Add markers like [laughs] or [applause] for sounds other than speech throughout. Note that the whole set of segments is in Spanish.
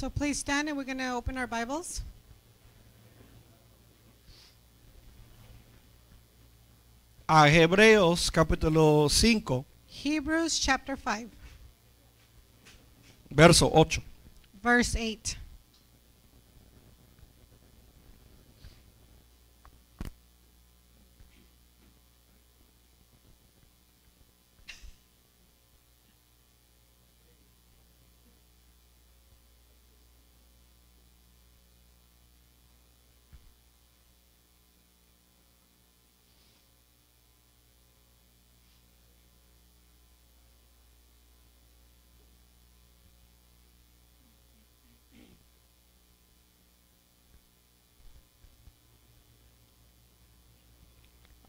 So please stand and we're going to open our Bibles. A Hebreos capítulo 5. Hebrews chapter 5. Verso 8. Verse 8.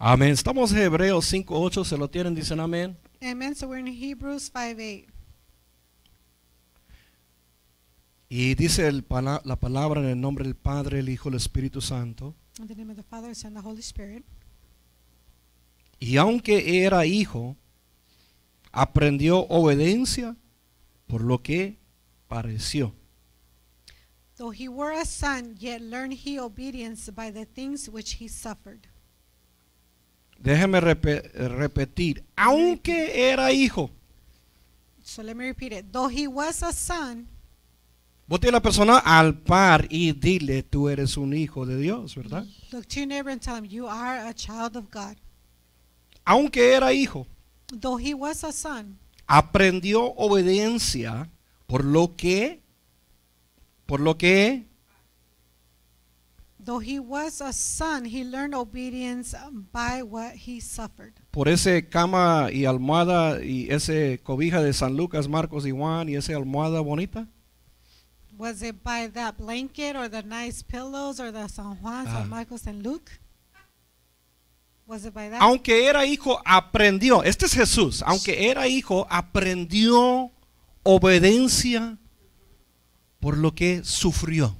Amén. Estamos en Hebreos 5.8, se lo tienen, dicen amén. Amén, So we're in Hebrews 5:8. Y dice la palabra en el nombre del Padre, el Hijo, el Espíritu Santo. In the name of the Father, Son, the Holy Spirit. Y aunque era hijo, aprendió obediencia por lo que pareció. Though he were a son, yet learned he obedience by the things which he suffered. Déjeme repetir, aunque era hijo. So let me repeat it. Though he was a son. Vote a la persona al par y dile, tú eres un hijo de Dios, ¿verdad? Look to your neighbor and tell him, you are a child of God. Aunque era hijo. Though he was a son. Aprendió obediencia por lo que, por lo que Though he was a son, he learned obedience by what he suffered. Por ese cama y almohada y ese cobija de San Lucas, Marcos y Juan y esa almohada bonita. Was it by that blanket or the nice pillows or the San Juan, ah. San Marcos and Luke? Was it by that? Aunque era hijo, aprendió. Este es Jesús. Aunque era hijo, aprendió obediencia por lo que sufrió.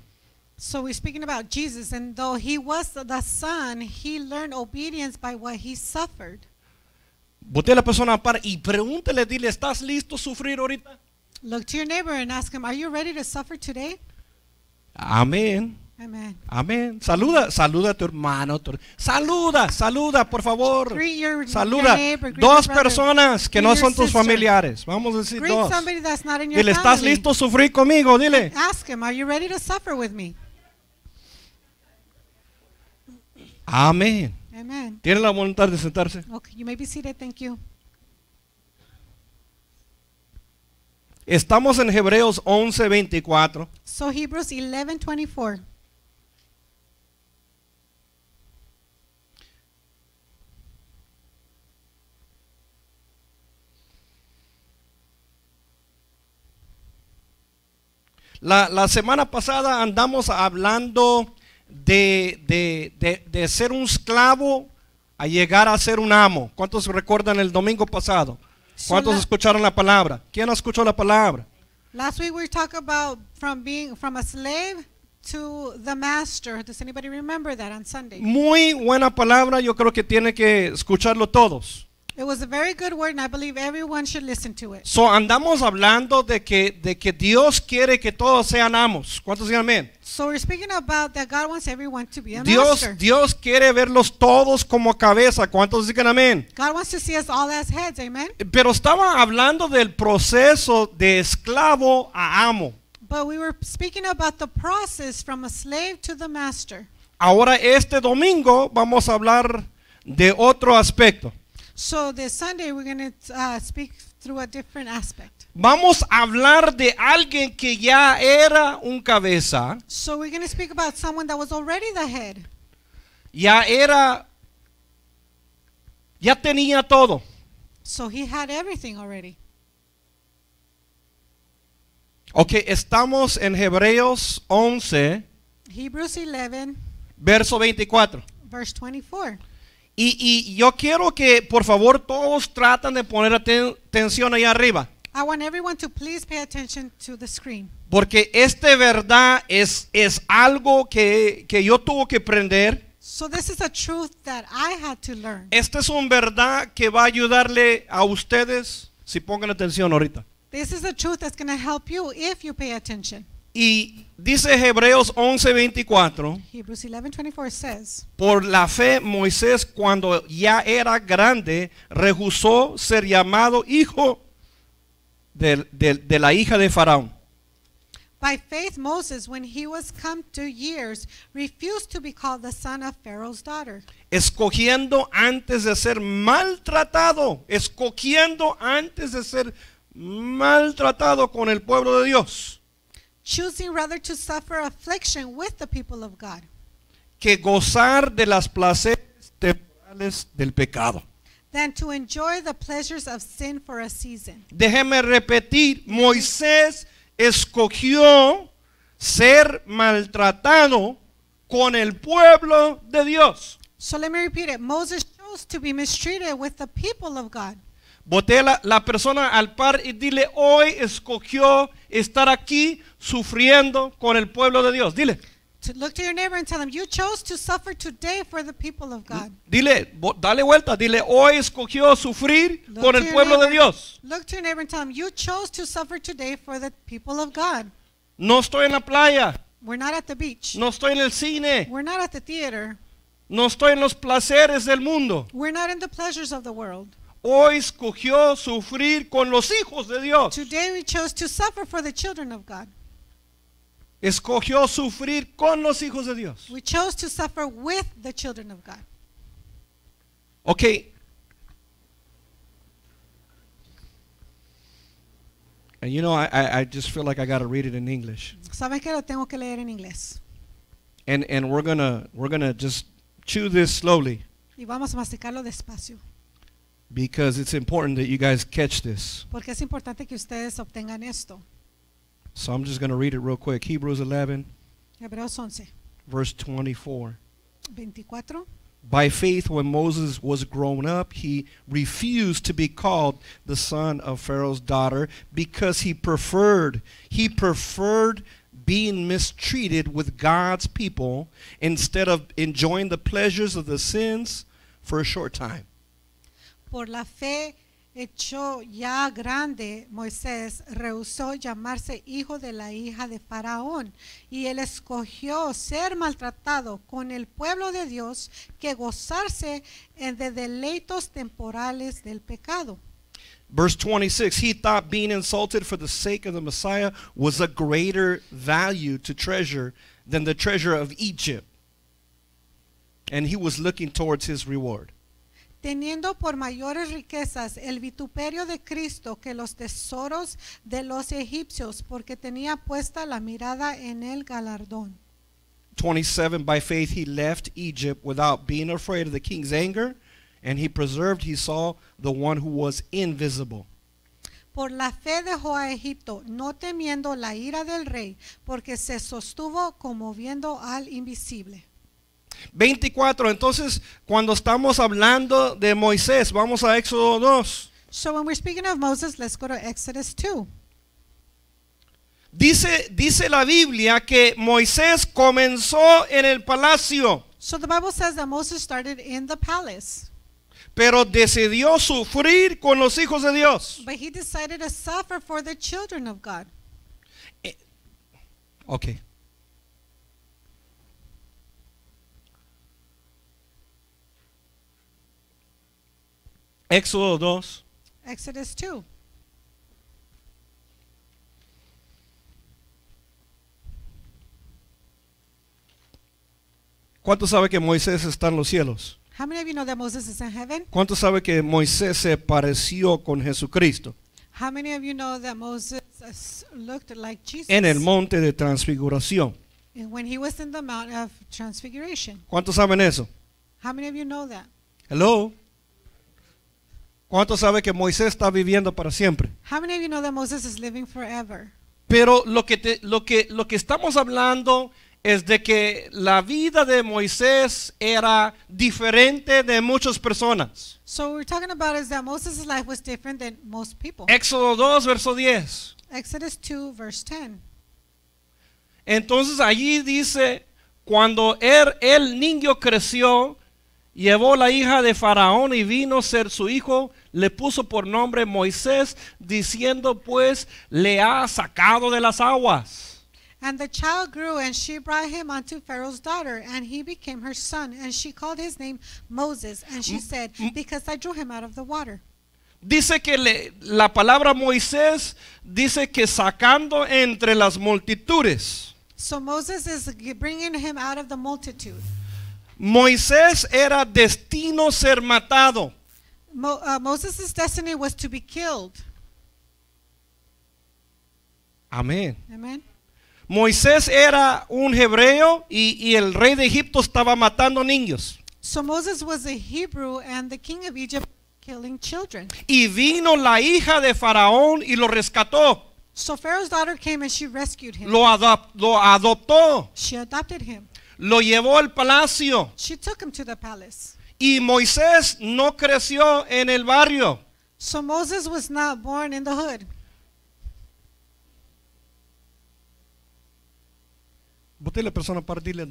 So we're speaking about Jesus, and though he was the son, he learned obedience by what he suffered. Bote a la persona para y pregúntele, dile, ¿estás listo a sufrir ahorita? Look to your neighbor and ask him, are you ready to suffer today? Amén. Amén. Amén. Saluda, saluda a tu hermano. Tu... Saluda, saluda, por favor. Your, saluda. Your neighbor, dos personas que greet no son tus familiares. Vamos a decir greet dos. Dile, ¿estás listo a sufrir conmigo? Dile. Ask him, are you ready to suffer with me? Amén. Amen. ¿Tiene la voluntad de sentarse? Okay, you may be seated. Thank you. Estamos en Hebreos 11, 24. So Hebrews 11, 24. la semana pasada andamos hablando de, de, de, de ser un esclavo a llegar a ser un amo. ¿Cuántos recuerdan el domingo pasado? ¿Cuántos escucharon la palabra? ¿Quién escuchó la palabra? Muy buena palabra, yo creo que tiene que escucharlo todos. It was a very good word and I believe everyone should listen to it. So andamos hablando de que de que Dios quiere que todos sean amos. ¿Cuántos dicen amén? So we're speaking about that God wants everyone to be a Dios master. Dios quiere verlos todos como cabeza. ¿Cuántos dicen amén? God wants to see us all as heads. Amen. Pero estaba hablando del proceso de esclavo a amo. But we were speaking about the process from a slave to the master. Ahora este domingo vamos a hablar de otro aspecto. So this Sunday we're going to uh, speak through a different aspect. Vamos a hablar de alguien que ya era un cabeza. So we're going to speak about someone that was already the head. Ya era ya tenía todo. So he had everything already. Okay, estamos en Hebreos 11, Hebrews 11 verso 24. Verse 24. Y, y, yo quiero que por favor todos traten de poner atención ahí arriba. I want everyone to please pay attention to the screen. Porque este verdad es, es algo que, que yo tuve que aprender. So this is a truth that I had to learn. Esta es un verdad que va a ayudarle a ustedes si pongan atención ahorita. This is a truth that's going to help you if you pay attention. Y dice Hebreos 11:24, 11, por la fe Moisés cuando ya era grande rehusó ser llamado hijo de, de la hija de Faraón. By faith Moses when he was come to years refused to be called the son of Pharaoh's daughter. Escogiendo antes de ser maltratado, escogiendo antes de ser maltratado con el pueblo de Dios. choosing rather to suffer affliction with the people of God. Que gozar de las placeres temporales del pecado. Than to enjoy the pleasures of sin for a season. Déjeme repetir, Moisés escogió ser maltratado con el pueblo de Dios. So let me repeat it. Moses chose to be mistreated with the people of God. Boté la, persona al par y dile, hoy escogió estar aquí sufriendo con el pueblo de Dios. Dile. look to your neighbor and tell him you chose to suffer today for the people of God. Dile, dale vuelta, dile, hoy escogió sufrir con el pueblo de Dios. Look to your neighbor and tell him you chose to suffer today for the people of God. No estoy en la playa. We're not at the beach. No estoy en el cine. We're not at the theater. No estoy en los placeres del mundo. We're not in the pleasures of the world. Hoy escogió sufrir con los hijos de Dios. Today we chose to suffer for the children of God. Escogió sufrir con los hijos de Dios. We chose to suffer with the children of God. Okay. And you know, I, I, I just feel like I got to read it in English. Sabes que lo tengo que leer en inglés. And and we're gonna we're gonna just chew this slowly. Y vamos a masticarlo despacio. Because it's important that you guys catch this. Porque es importante que ustedes obtengan esto. So I'm just going to read it real quick. Hebrews 11. Hebreos 11. Verse 24. 24. By faith, when Moses was grown up, he refused to be called the son of Pharaoh's daughter because he preferred he preferred being mistreated with God's people instead of enjoying the pleasures of the sins for a short time. Por la fe hecho ya grande, Moisés rehusó llamarse hijo de la hija de Faraón y él escogió ser maltratado con el pueblo de Dios que gozarse de deleitos temporales del pecado. Verse 26, he thought being insulted for the sake of the Messiah was a greater value to treasure than the treasure of Egypt. And he was looking towards his reward teniendo por mayores riquezas el vituperio de Cristo que los tesoros de los egipcios, porque tenía puesta la mirada en el galardón. 27 By faith he left Egypt without being afraid of the king's anger, and he preserved, he saw the one who was invisible. Por la fe dejó a Egipto, no temiendo la ira del rey, porque se sostuvo como viendo al invisible. 24. Entonces, cuando estamos hablando de Moisés, vamos a Éxodo 2. So when we're speaking of Moses, let's go to Exodus 2. Dice, dice la Biblia que Moisés comenzó en el palacio. So the Bible says that Moses started in the palace. Pero decidió sufrir con los hijos de Dios. But he decided to suffer for the children of God. Eh, okay. Éxodo 2. Exodus 2. ¿Cuántos saben que Moisés está en los cielos? How ¿Cuántos saben que Moisés se pareció con Jesucristo? En el monte de transfiguración. ¿Cuántos saben eso? How Hello. ¿Cuántos saben que Moisés está viviendo para siempre? How many you know that forever? Pero lo que, lo, que, lo que estamos hablando es de que la vida de Moisés era diferente de muchas personas. Éxodo 2, verso 10. Entonces allí dice, cuando er, el niño creció, llevó la hija de Faraón y vino a ser su hijo le puso por nombre Moisés, diciendo pues, le ha sacado de las aguas. And the child grew, and she brought him unto Pharaoh's daughter, and he became her son, and she called his name Moses, and she mm, said, mm. Because I drew him out of the water. Dice que la palabra Moisés dice que sacando entre las multitudes. So Moses is bringing him out of the multitude. Moisés era destino ser matado. Mo uh, Moses' destiny was to be killed. Amén. Amén. Moisés era un hebreo y, y, el rey de Egipto estaba matando niños. So Moses was a Hebrew and the king of Egypt killing children. Y vino la hija de Faraón y lo rescató. So Pharaoh's daughter came and she rescued him. Lo, adop lo adoptó. She adopted him. Lo llevó al palacio. She took him to the palace. Y Moisés no creció en el barrio. So Moses was not born in the hood. Bote la persona para dile,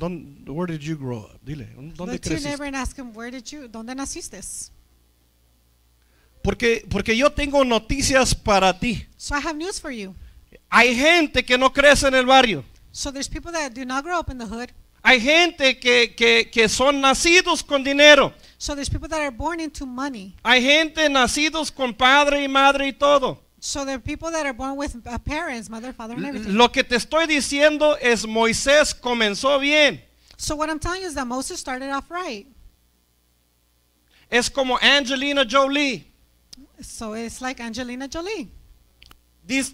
where did you grow up? Dile, ¿dónde Look your neighbor and ask him, where did you, ¿dónde naciste? Porque, porque yo tengo noticias para ti. So I have news for you. Hay gente que no crece en el barrio. So there's people that do not grow up in the hood. Hay gente que, que, que son nacidos con dinero. So there's people that are born into money. Hay gente nacidos con padre y madre y todo. So there are people that are born with uh, parents, mother, father, and everything. Lo que te estoy diciendo es Moisés comenzó bien. So what I'm telling you is that Moses started off right. Es como Angelina Jolie. So it's like Angelina Jolie. Dice,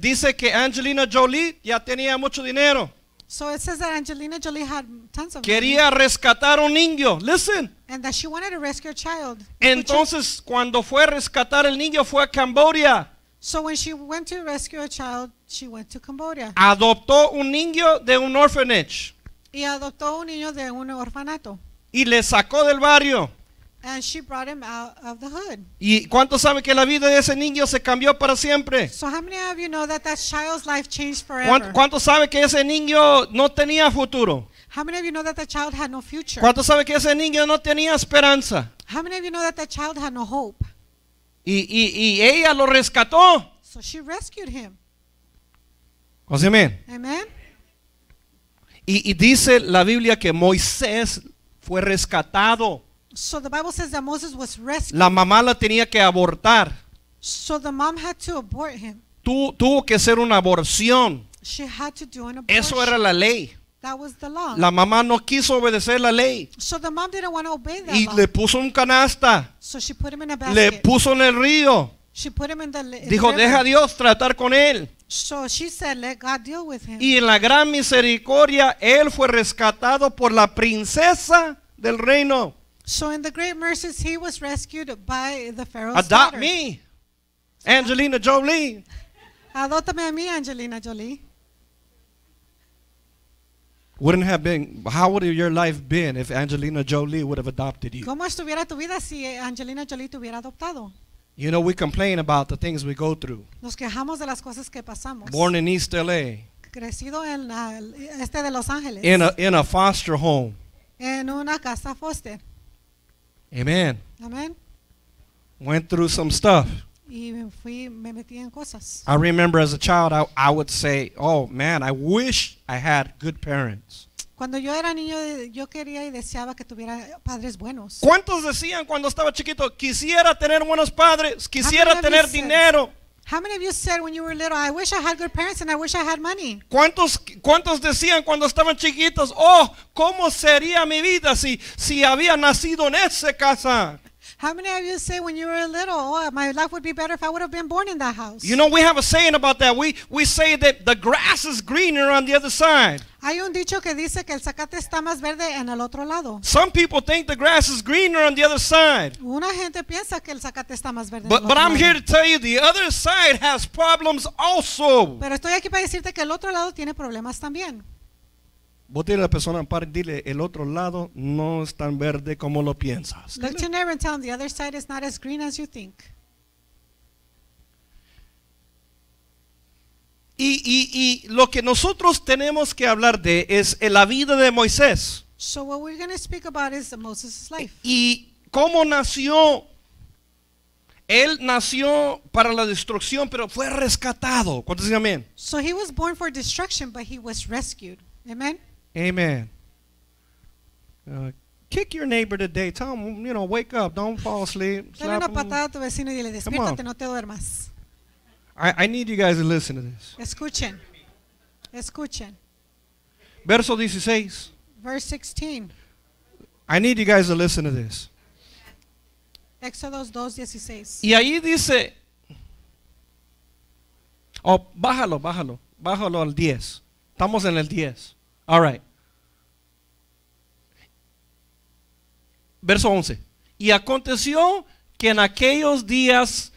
dice que Angelina Jolie ya tenía mucho dinero. So it says that Angelina Jolie had tons of Quería money. rescatar un niño. Listen. And that she wanted to rescue a child. Entonces, cuando fue a rescatar el niño, fue a Cambodia. So when she went to rescue a child, she went to Cambodia. Adoptó un niño de un orphanage. Y adoptó un niño de un orfanato. Y le sacó del barrio. And she brought him out of the hood. ¿Y cuántos saben que la vida de ese niño se cambió para siempre? ¿Cuántos how many of you know that that child's life changed forever? ¿Cuántos saben que ese niño no tenía futuro? How many of you know that the child had no future? ¿Cuántos saben que ese niño no tenía esperanza? How many of you know that the child had no hope? Y, y, y ella lo rescató. So she rescued him. Amén. Amen. Y, y dice la Biblia que Moisés fue rescatado. So the Bible says that Moses was rescued. La mamá la tenía que abortar. So the mom had to abort him. Tu, tuvo que hacer una aborción. Eso era la ley. La mamá no quiso obedecer la ley. y le puso un canasta. le puso en el río. Dijo, deja a Dios tratar con él. Y en la gran misericordia, él fue rescatado por la princesa del reino. So in the great mercies, he was rescued by the Pharaoh's Adopt daughter. me, Angelina Jolie. Adóptame a mí, Angelina Jolie. Wouldn't have been, how would your life been if Angelina Jolie would have adopted you? ¿Cómo estuviera tu vida si Angelina Jolie te hubiera adoptado? You know, we complain about the things we go through. Nos quejamos de las cosas que pasamos. Born in East LA. Crecido en la, este de Los Ángeles. In a, in a foster home. En una casa foster. Amen. Amen. Went through some stuff. Y me fui, me metí en cosas. I remember as a child, I, I would say, oh man, I wish I had good parents. Cuando yo era niño, yo quería y deseaba que tuviera padres buenos. ¿Cuántos decían cuando estaba chiquito, quisiera tener buenos padres, quisiera tener dinero? How many of you said when you were little, I wish I had good parents and I wish I had money? ¿Cuántos, cuántos decían cuando estaban chiquitos, oh, cómo sería mi vida si, si había nacido en esa casa? How many of you say when you were little, oh, my life would be better if I would have been born in that house? You know, we have a saying about that. We, we say that the grass is greener on the other side. Hay un dicho que dice que el zacate está más verde en el otro lado. Some people think the grass is greener on the other side. Una gente piensa que el zacate está más verde. But, but I'm lado. here to tell you the other side has problems also. Pero estoy aquí para decirte que el otro lado tiene problemas también. Vos la persona en par, dile, el otro lado no es tan verde como lo piensas. Look to neighbor and tell them the other side is not as green as you think. Y, y, y lo que nosotros tenemos que hablar de es eh, la vida de Moisés. So what we're going to speak about is Moses' life. Y cómo nació él nació para la destrucción, pero fue rescatado. ¿Cuántos dicen amén? So he was born for destruction, but he was rescued. Amen. Amen. Uh, kick your neighbor today. Tell him, you know, wake up. Don't fall asleep. Dale una I, I need you guys to listen to this. Escuchen. Escuchen. Verso 16. Verse 16. I need you guys to listen to this. Éxodos 2:16. Y ahí dice Oh, bájalo, bájalo. Bájalo al 10. Estamos en el 10. All Verso 11. Y aconteció que en aquellos días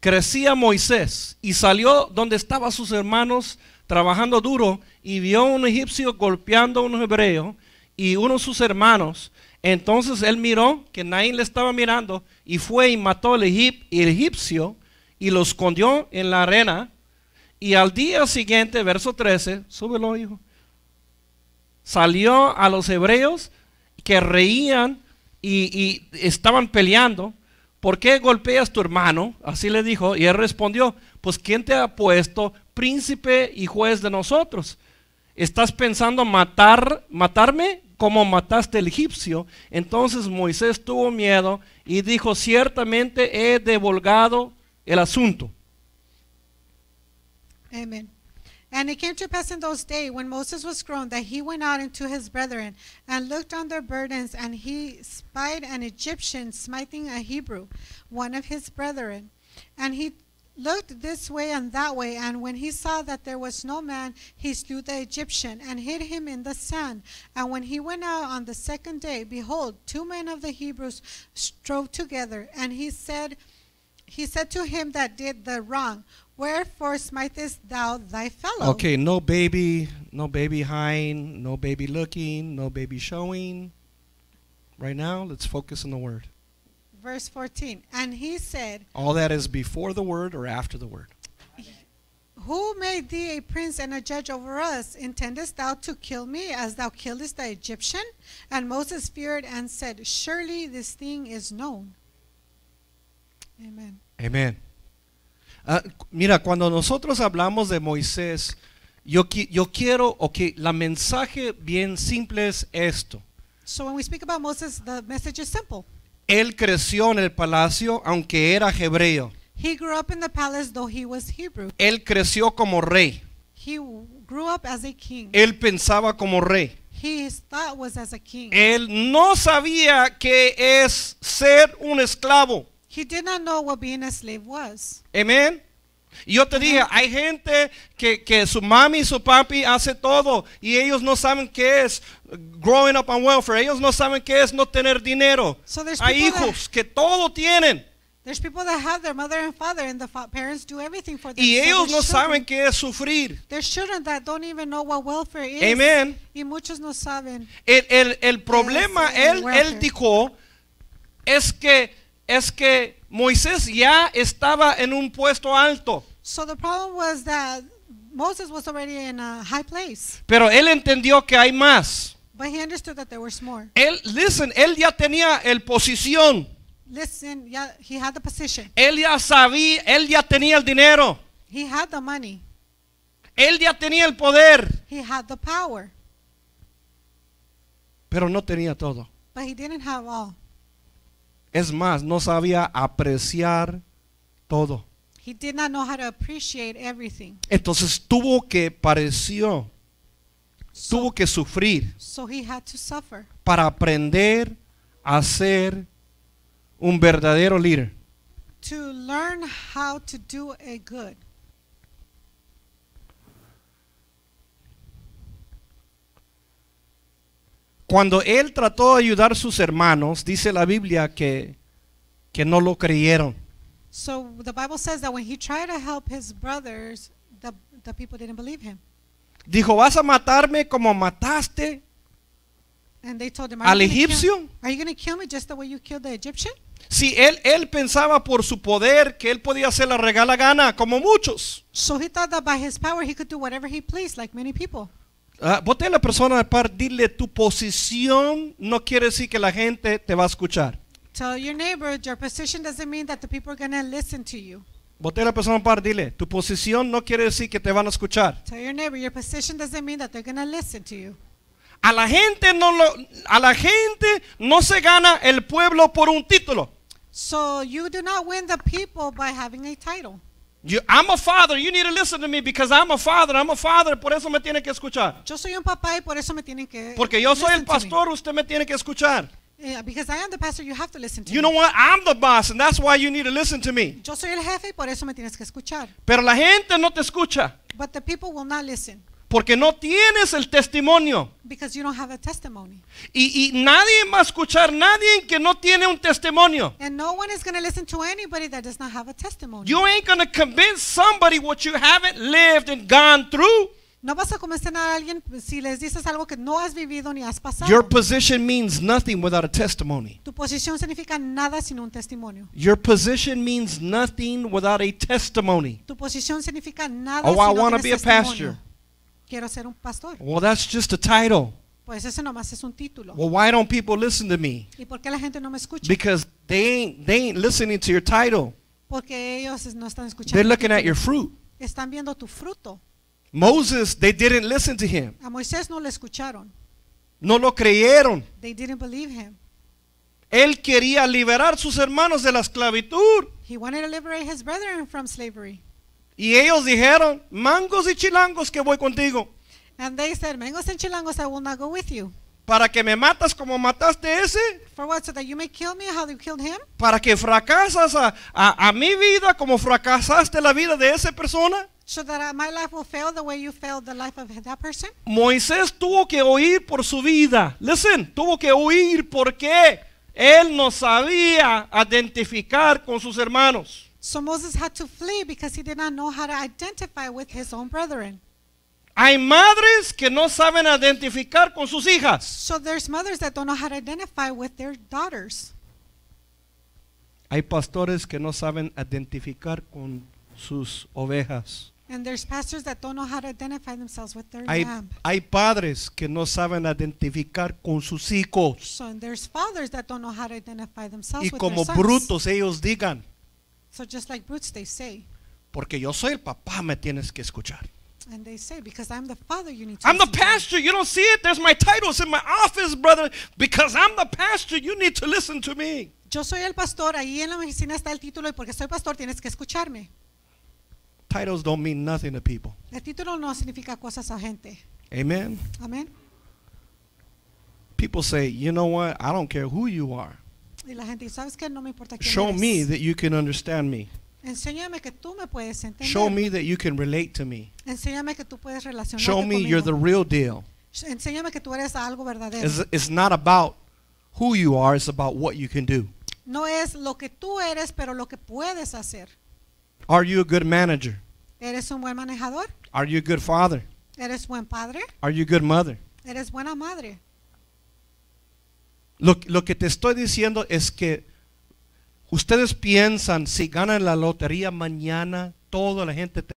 crecía Moisés y salió donde estaban sus hermanos trabajando duro y vio a un egipcio golpeando a un hebreo y uno de sus hermanos. Entonces él miró que nadie le estaba mirando y fue y mató al el egipcio y lo escondió en la arena. Y al día siguiente, verso 13, súbelo hijo, salió a los hebreos que reían y, estaban peleando. ¿Por qué golpeas tu hermano? Así le dijo. Y él respondió, pues ¿quién te ha puesto príncipe y juez de nosotros? ¿Estás pensando matar, matarme como mataste al egipcio? Entonces Moisés tuvo miedo y dijo, ciertamente he devolgado el asunto. Amén. And it came to pass in those days when Moses was grown that he went out into his brethren and looked on their burdens, and he spied an Egyptian smiting a Hebrew, one of his brethren. And he looked this way and that way, and when he saw that there was no man, he slew the Egyptian and hid him in the sand. And when he went out on the second day, behold, two men of the Hebrews strove together, and he said, he said to him that did the wrong, Wherefore smitest thou thy fellow? Okay, no baby, no baby hind, no baby looking, no baby showing. Right now, let's focus on the word. Verse 14. And he said, All that is before the word or after the word. Who made thee a prince and a judge over us? Intendest thou to kill me as thou killest the Egyptian? And Moses feared and said, Surely this thing is known. Amén. Amén. Ah, mira, cuando nosotros hablamos de Moisés, yo, qui yo quiero, que la mensaje bien simple es esto. So when we speak about Moses, the message is simple. Él creció en el palacio aunque era hebreo. He grew up in the palace though he was Hebrew. Él creció como rey. He grew up as a king. Él pensaba como rey. He thought was as a king. Él no sabía que es ser un esclavo. He did not know what being a slave was. Amén. yo te dije, hay gente que, que, su mami y su papi hace todo y ellos no saben qué es growing up on welfare. Ellos no saben qué es no tener dinero. hay hijos que todo tienen. There's people that have their mother and father and the parents do everything for them. Y so ellos no children, saben qué es sufrir. There's children that don't even know what welfare is. Amen. Y muchos no saben. El, el, el problema, él, él dijo, es que es que Moisés ya estaba en un puesto alto. So the problem was that Moses was already in a high place. Pero él entendió que hay más. But he understood that there was more. Él, listen, él ya tenía el posición. Listen, yeah, he had the position. Él ya sabía, él ya tenía el dinero. He had the money. Él ya tenía el poder. He had the power. Pero no tenía todo. But he didn't have all. Es más, no sabía apreciar todo. He did not know how to appreciate everything. Entonces tuvo que pareció, so, tuvo que sufrir so he had to suffer. para aprender a ser un verdadero líder. To learn how to do a good. Cuando él trató de ayudar a sus hermanos, dice la Biblia que, que no lo creyeron. So the Bible says that when he tried to help his brothers, the, the people didn't believe him. Dijo, ¿vas a matarme como mataste And they told him, al egipcio? Are you going to kill me just the way you killed the Egyptian? Si él, él pensaba por su poder que él podía hacer la regala gana, como muchos. So he thought that by his power he could do whatever he pleased, like many people. Ah, bote a la persona al par, dile tu posición no quiere decir que la gente te va a escuchar. Tell your neighbor your position doesn't mean that the people are going to listen to you. Bote a la persona al par, dile tu posición no quiere decir que te van a escuchar. Tell your neighbor your position doesn't mean that they're going to listen to you. A la gente no lo, a la gente no se gana el pueblo por un título. So you do not win the people by having a title. Yo, I'm a father. You need to listen to me because I'm a father. I'm a father. Por eso me tiene que escuchar. Yo soy un papá y por eso me tienen que. Porque yo soy el pastor. Usted me tiene que escuchar. Yeah, because I am the pastor, you have to listen to you me. You know what? I'm the boss, and that's why you need to listen to me. Yo soy el jefe y por eso me tienes que escuchar. Pero la gente no te escucha. But the people will not listen. Porque no tienes el testimonio. Because you don't have a testimony. Y, y, nadie va a escuchar nadie que no tiene un testimonio. And no one is going to listen to anybody that does not have a testimony. You ain't going to convince somebody what you haven't lived and gone through. No vas a convencer a alguien si les dices algo que no has vivido ni has pasado. Your position means nothing without a testimony. Tu posición significa nada sin un testimonio. Your position means nothing without a testimony. Tu posición significa nada oh, si I want to be a pastor. Quiero ser un pastor. Well, that's just a title. Pues ese nomás es un título. Well, why don't people listen to me? ¿Y por qué la gente no me escucha? Because they ain't, they ain't listening to your title. Porque ellos no están escuchando. They're looking at your fruit. Están viendo tu fruto. Moses, they didn't listen to him. A Moisés no le escucharon. No lo creyeron. They didn't believe him. Él quería liberar sus hermanos de la esclavitud. He wanted to liberate his brethren from slavery. Y ellos dijeron, mangos y chilangos que voy contigo. And they said, mangos and chilangos, I will not go with you. Para que me matas como mataste ese. For what? So that you may kill me how you killed him? Para que fracasas a, a, a mi vida como fracasaste la vida de esa persona. So that uh, my life will fail the way you failed the life of that person. Moisés tuvo que huir por su vida. Listen, tuvo que huir porque él no sabía identificar con sus hermanos. So Moses had to flee because he did not know how to identify with his own brethren. Hay madres que no saben identificar con sus hijas. So there's mothers that don't know how to identify with their daughters. Hay pastores que no saben identificar con sus ovejas. And there's pastors that don't know how to identify themselves with their hay, lamb. Hay padres que no saben identificar con sus hijos. So, and there's fathers that don't know how to identify themselves y with their sons. brutos ellos digan, So just like Bruce, they say, Porque yo soy el papá, me tienes que escuchar. And they say, because I'm the father, you need to. I'm the pastor. To you don't see it. There's my titles in my office, brother. Because I'm the pastor, you need to listen to me. Yo soy el pastor. Ahí en la oficina está el título y porque soy pastor tienes que escucharme. Titles don't mean nothing to people. El título no significa cosas a gente. Amen. Amen. People say, you know what? I don't care who you are. Y la gente sabes que no me importa quién Show eres. me that you can understand me. Enséñame que tú me puedes entender. Show me that you can relate to me. Enséñame que tú puedes relacionarte Show me conmigo. you're the real deal. Enséñame que tú eres algo verdadero. It's, it's not about who you are, it's about what you can do. No es lo que tú eres, pero lo que puedes hacer. Are you a good manager? ¿Eres un buen manejador? Are you a good father? ¿Eres buen padre? Are you a good mother? ¿Eres buena madre? Lo, lo, que te estoy diciendo es que ustedes piensan si ganan la lotería mañana, toda la gente te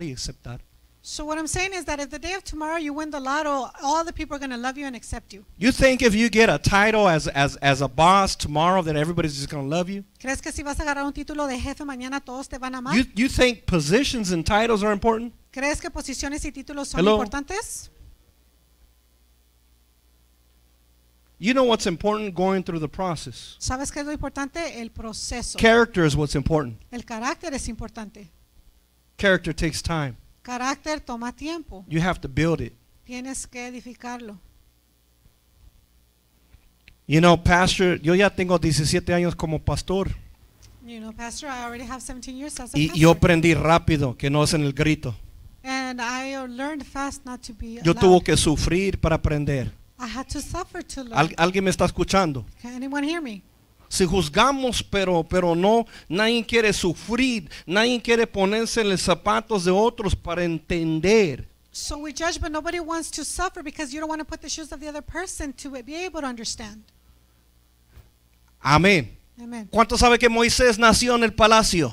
va a aceptar. So what I'm saying is that if the day of tomorrow you win the lotto, all the people are going to love you and accept you. You think if you get a title as as as a boss tomorrow that everybody's just going to love you? ¿Crees que si vas a agarrar un título de jefe mañana todos te van a amar? You think positions and titles are important? ¿Crees que posiciones y títulos son importantes? You know what's important going through the process. ¿Sabes qué es lo importante? El proceso. Character is what's important. El carácter es importante. Character takes time. Carácter toma tiempo. You have to build it. Tienes que edificarlo. You know, pastor, yo ya tengo 17 años como pastor. You know, pastor, I already have 17 years as a y pastor. yo aprendí rápido que no es en el grito. And I learned fast not to be yo tuve que sufrir para aprender. I had to suffer to learn. Al- ¿Alguien me está escuchando? Can anyone hear me? Si juzgamos, pero, pero no, nadie quiere sufrir, nadie quiere ponerse en los zapatos de otros para entender. So we judge, but nobody wants to suffer because you don't want to put the shoes of the other person to be able to understand. Amén. Amen. ¿Cuánto sabe que Moisés nació en el palacio?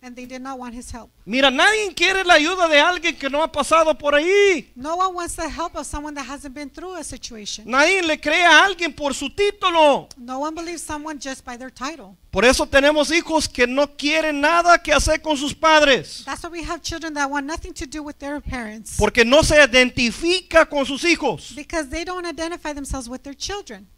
And they did not want his help. Mira, nadie quiere la ayuda de alguien que no ha pasado por ahí. No one wants the help of someone that hasn't been through a situation. Nadie le cree a alguien por su título. No one believes someone just by their title. Por eso tenemos hijos que no quieren nada que hacer con sus padres. That's why we have children that want nothing to do with their parents. Porque no se identifica con sus hijos. Because they don't identify themselves with their children.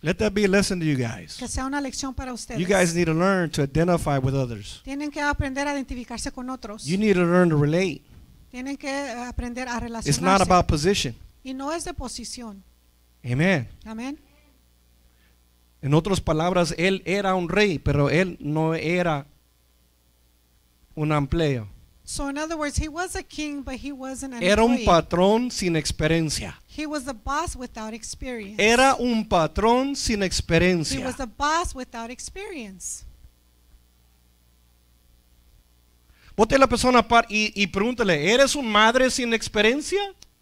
Let that be a lesson to you guys. Que sea una lección para ustedes. You guys need to learn to identify with others. Tienen que aprender a identificarse con otros. You need to learn to relate. Tienen que eh, aprender a relacionarse. It's not about position. Y no es de posición. Amen. Amen. En otras palabras, él era un rey, pero él no era un empleo. So in other words, he was a king, but he wasn't an Era un patrón sin experiencia. He was a boss without experience. Era un patrón sin experiencia. He was a boss without experience. Bote a la persona par y, y pregúntale, ¿eres un madre sin experiencia?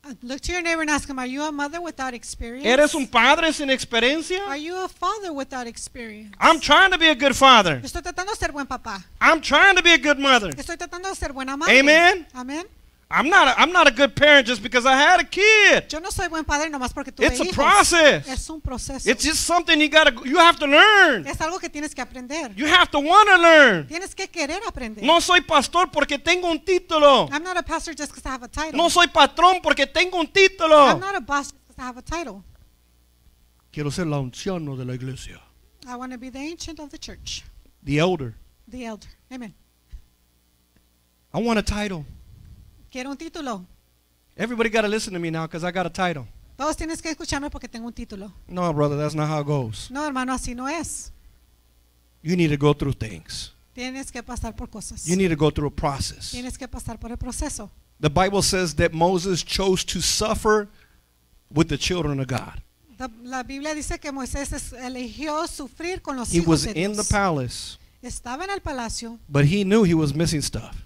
Uh, look to your neighbor and ask him, are you a mother without experience? ¿Eres un padre sin experiencia? Are you a father without experience? I'm trying to be a good father. Estoy tratando de ser buen papá. I'm trying to be a good mother. Estoy tratando de ser buena madre. Amen. Amen. I'm not a, I'm not a good parent just because I had a kid. Yo no soy buen padre nomás porque tuve It's a process. Es un proceso. It's just something you gotta you have to learn. Es algo que tienes que aprender. You have to want to learn. Tienes que querer aprender. No soy pastor porque tengo un título. I'm not a pastor just because I have a title. No soy patrón porque tengo un título. I'm not a boss just because I have a title. Quiero ser anciano de la iglesia. I want to be the ancient of the church. The elder. The elder. Amen. I want a title. Quiero un título. Everybody got to listen to me now because I got a title. Todos tienes que escucharme porque tengo un título. No, brother, that's not how it goes. No, hermano, así no es. You need to go through things. Tienes que pasar por cosas. You need to go through a process. Tienes que pasar por el proceso. The Bible says that Moses chose to suffer with the children of God. La Biblia dice que Moisés eligió sufrir con los he hijos de Dios. He was in the palace. Estaba en el palacio. But he knew he was missing stuff.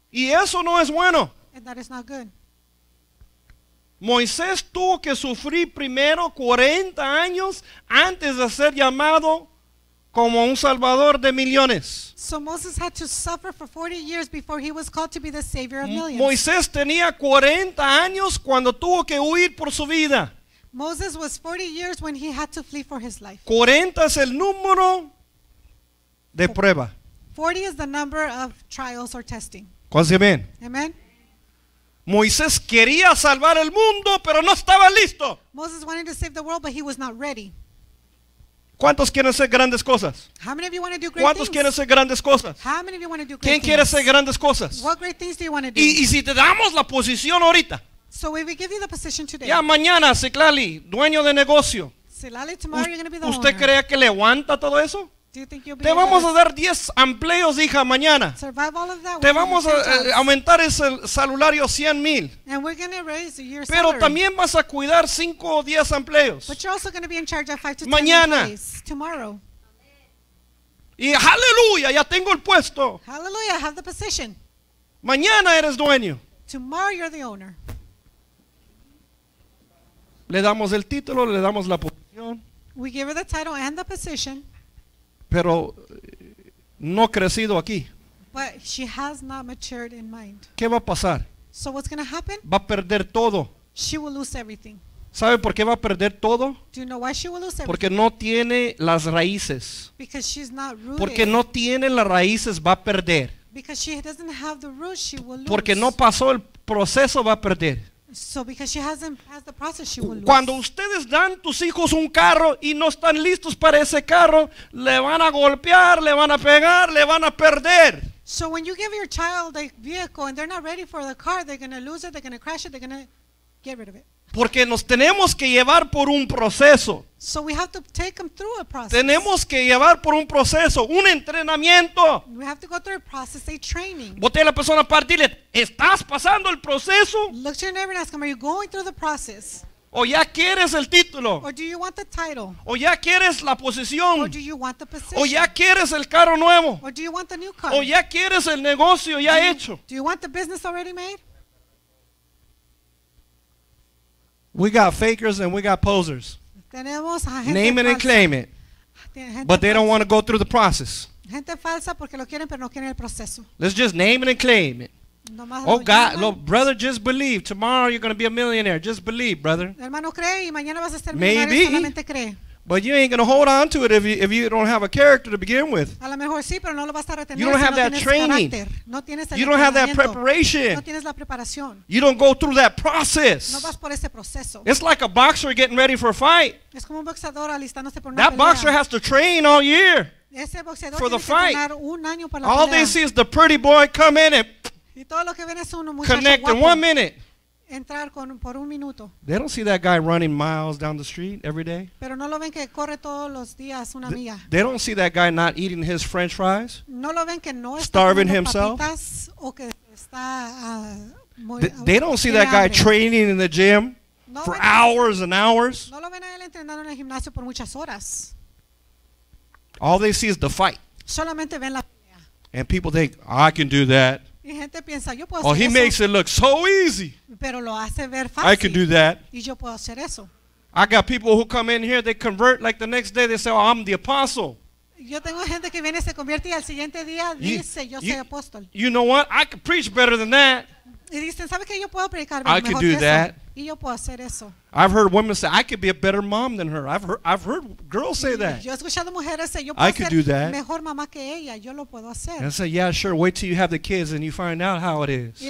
Y eso no es bueno. that is not good. Moisés tuvo que sufrir primero 40 años antes de ser llamado como un salvador de millones. Moisés tenía 40 años cuando tuvo que huir por su vida. Moses was 40 years when he had to flee for his 40 es el número de prueba. 40 is the number of trials or testing. ¿Cuántos amén? Amen. Moisés quería salvar el mundo, pero no estaba listo. Moses wanted to save the world, but he was not ready. ¿Cuántos quieren hacer grandes cosas? How many of you want to do great ¿Cuántos things? quieren hacer grandes cosas? How many of you want to do great ¿Quién quiere hacer grandes cosas? What great things do you want to do? Y, y si te damos la posición ahorita, so if we give you the position today, ya mañana, Ciclali, dueño de negocio, Celali, tomorrow, you're gonna be the ¿usted owner. cree que le aguanta todo eso? Te vamos a dar 10 empleos, hija, mañana. Te vamos a eh, aumentar ese salario 100 mil. Pero también vas a cuidar 5 o 10 empleos. Mañana. Y aleluya, ya tengo el puesto. Mañana eres dueño. Le damos el título, le damos la posición pero no ha crecido aquí. ¿Qué va a pasar? Va a perder todo. ¿Sabe por qué va a perder todo? Porque no tiene las raíces. Porque no tiene las raíces va a perder. Porque no pasó el proceso va a perder. So because she hasn't passed the process, she will lose. Cuando ustedes dan tus hijos un carro y no están listos para ese carro, le van a golpear, le van a pegar, le van a perder. So when you give your child a vehicle and they're not ready for the car, they're going to lose it, they're going to crash it, they're going to get rid of it. Porque nos tenemos que llevar por un proceso. So we have to take them through a process. Tenemos que llevar por un proceso, un entrenamiento. We have to go through a process, a training. Bote a la persona aparte dile, ¿estás pasando el proceso? Look to your neighbor and ask him, are you going through the process? O ya quieres el título. Or do you want the title? O ya quieres la posición. Or do you want the position? O ya quieres el carro nuevo. Or do you want the new car? O ya quieres el negocio ya do you, hecho. Do you want the business already made? We got fakers and we got posers. Tenemos a gente Name it falsa. and claim it. but they don't want to go through the process. Gente falsa porque lo quieren, pero no quieren el proceso. Let's just name it and claim it. oh, God, look, brother, just believe. Tomorrow you're going to be a millionaire. Just believe, brother. Maybe. But you ain't gonna hold on to it if you if you don't have a character to begin with. You don't have that training. you don't have that preparation. You don't go through that process. It's like a boxer getting ready for a fight. that boxer has to train all year. for the fight. all they see is the pretty boy come in and connect in one minute entrar con, por un minuto. They don't see that guy running miles down the street every day. Pero no lo ven que corre todos los días una milla. They don't see that guy not eating his french fries. No lo ven que no está starving himself. Papitas, o que está, uh, muy, they, they don't see that guy hambre. training in the gym no for ven, hours and hours. No lo ven a él entrenando en el gimnasio por muchas horas. All they see is the fight. Solamente ven la pelea. And people think, I can do that. Oh, gente piensa, yo puedo hacer he eso. makes it look so easy. Pero lo hace ver fácil. I can do that. Y yo puedo hacer eso. I got people who come in here, they convert like the next day, they say, oh, I'm the apostle. Yo tengo gente que viene, se convierte y al siguiente día dice, yo soy apóstol. You know what? I can preach better than that. I could do that. I've heard women say I could be a better mom than her. I've heard, I've heard girls say mm, that. I could do that. And I say, yeah, sure. Wait till you have the kids and you find out how it is.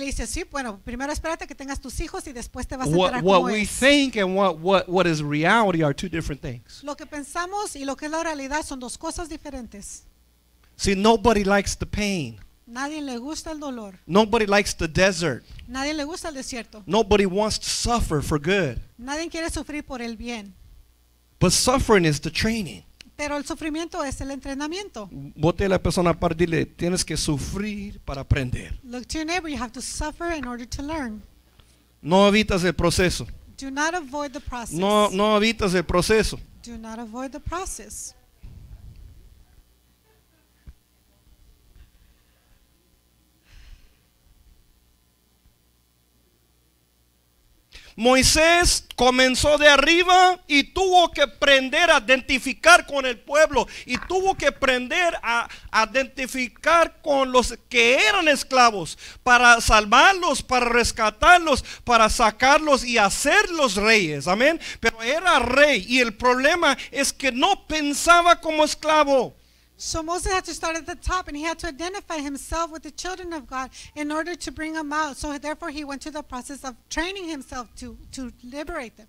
What what we think and what what what is reality are two different things. See, nobody likes the pain. Nadie le gusta el dolor. Nobody likes the desert. Nadie le gusta el desierto. Nobody wants to suffer for good. Nadie quiere sufrir por el bien. But suffering is the training. Pero el sufrimiento es el entrenamiento. Bote la persona para dile, tienes que sufrir para aprender. Look to your neighbor, you have to suffer in order to learn. No evitas el proceso. Do not avoid the process. No, no evitas el proceso. Do not avoid the process. Moisés comenzó de arriba y tuvo que aprender a identificar con el pueblo y tuvo que aprender a identificar con los que eran esclavos para salvarlos, para rescatarlos, para sacarlos y hacerlos reyes. Amén. Pero era rey y el problema es que no pensaba como esclavo. So Moses had to start at the top and he had to identify himself with the children of God in order to bring them out. So therefore he went to the process of training himself to, to liberate them.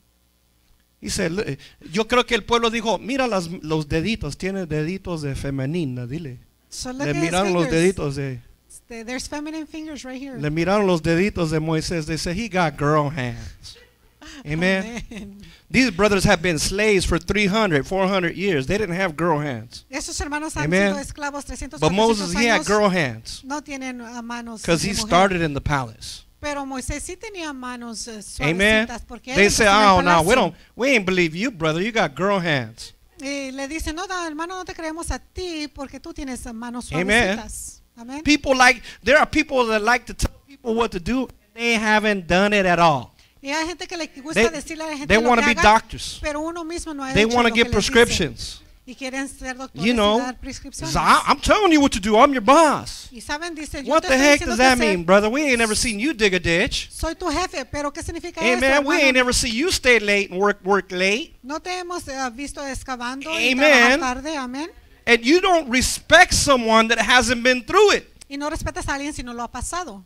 said, yo creo que el pueblo dijo, mira las, los deditos, tiene deditos de femenina, dile. So Le miraron los deditos de... There's feminine fingers right here. Le miraron los deditos de Moisés. They said, he got girl hands. [laughs] Amen. Amen. These brothers have been slaves for 300, 400 years. They didn't have girl hands. Esos hermanos han Amen. sido esclavos 300, But Moses, he had girl hands. No Because he started in the palace. Pero Moisés sí tenía manos eh, Amen. Porque they say, oh no, we don't, we ain't believe you, brother. You got girl hands. Amen. People like, there are people that like to tell people what to do. And they haven't done it at all they, want to they be doctors. They want to get prescriptions. You know, I, am telling you what to do. I'm your boss. what the heck does that mean, brother? We ain't never seen you dig a ditch. Amen. We ain't never seen you stay late and work work late. No te hemos eh, visto excavando Amen. And you don't respect someone that hasn't been through it. no lo ha pasado.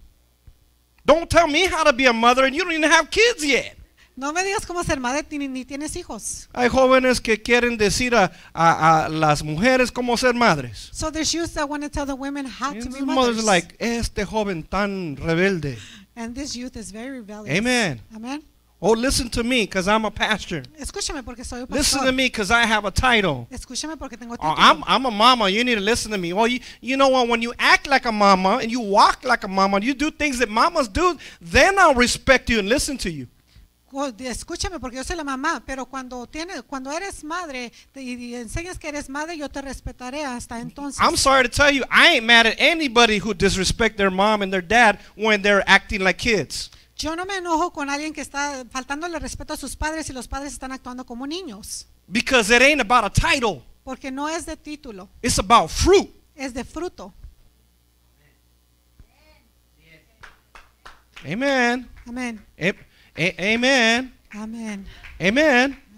Don't tell me how to be a mother and you don't even have kids yet. No me digas cómo ser madre ni, ni tienes hijos. Hay jóvenes que quieren decir a, a, a las mujeres cómo ser madres. So there's youth that want to tell the women how and to be mothers. mothers. like este joven tan rebelde. And this youth is very rebellious. Amen. Amen. Oh, listen to me because I'm a pastor. Escúchame porque soy pastor. Listen to me because I have a title. Escúchame porque tengo oh, título. Oh, I'm, I'm a mama. You need to listen to me. Well, you, you know what? When you act like a mama and you walk like a mama, you do things that mamas do, then I'll respect you and listen to you. Escúchame porque yo soy la mamá, pero cuando, cuando eres madre y enseñas que eres madre, yo te respetaré hasta entonces. I'm sorry to tell you, I ain't mad at anybody who disrespect their mom and their dad when they're acting like kids. Yo no me enojo con alguien que está faltándole respeto a sus padres y los padres están actuando como niños. Porque no es de título. Es de fruto. Amen. Amen. Amen. Amen.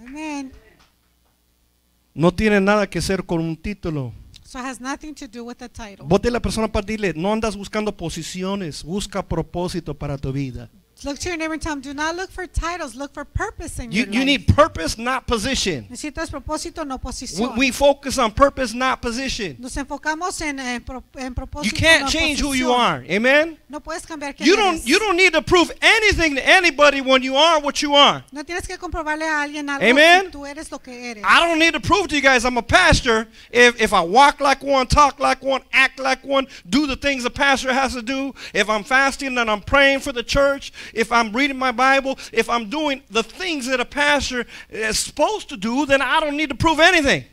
Amen. No tiene nada que hacer con un título. So it has nothing to do with the title. Vote la persona para decirle no andas buscando posiciones, busca propósito para tu vida. Look to your neighbor and tell them, do not look for titles, look for purpose in you, your life. You need purpose, not position. Necesitas propósito, no posición. We, we focus on purpose, not position. Nos enfocamos en, en, eh, en propósito, You can't no change posición. who you are. Amen? No puedes cambiar quién you don't, You don't need to prove anything to anybody when you are what you are. No tienes que comprobarle a alguien algo Amen? Si tú eres lo que eres. I don't need to prove to you guys I'm a pastor if, if I walk like one, talk like one, act like one, do the things a pastor has to do, if I'm fasting and I'm praying for the church, if I'm reading my Bible, if I'm doing the things that a pastor is supposed to do, then I don't need to prove anything.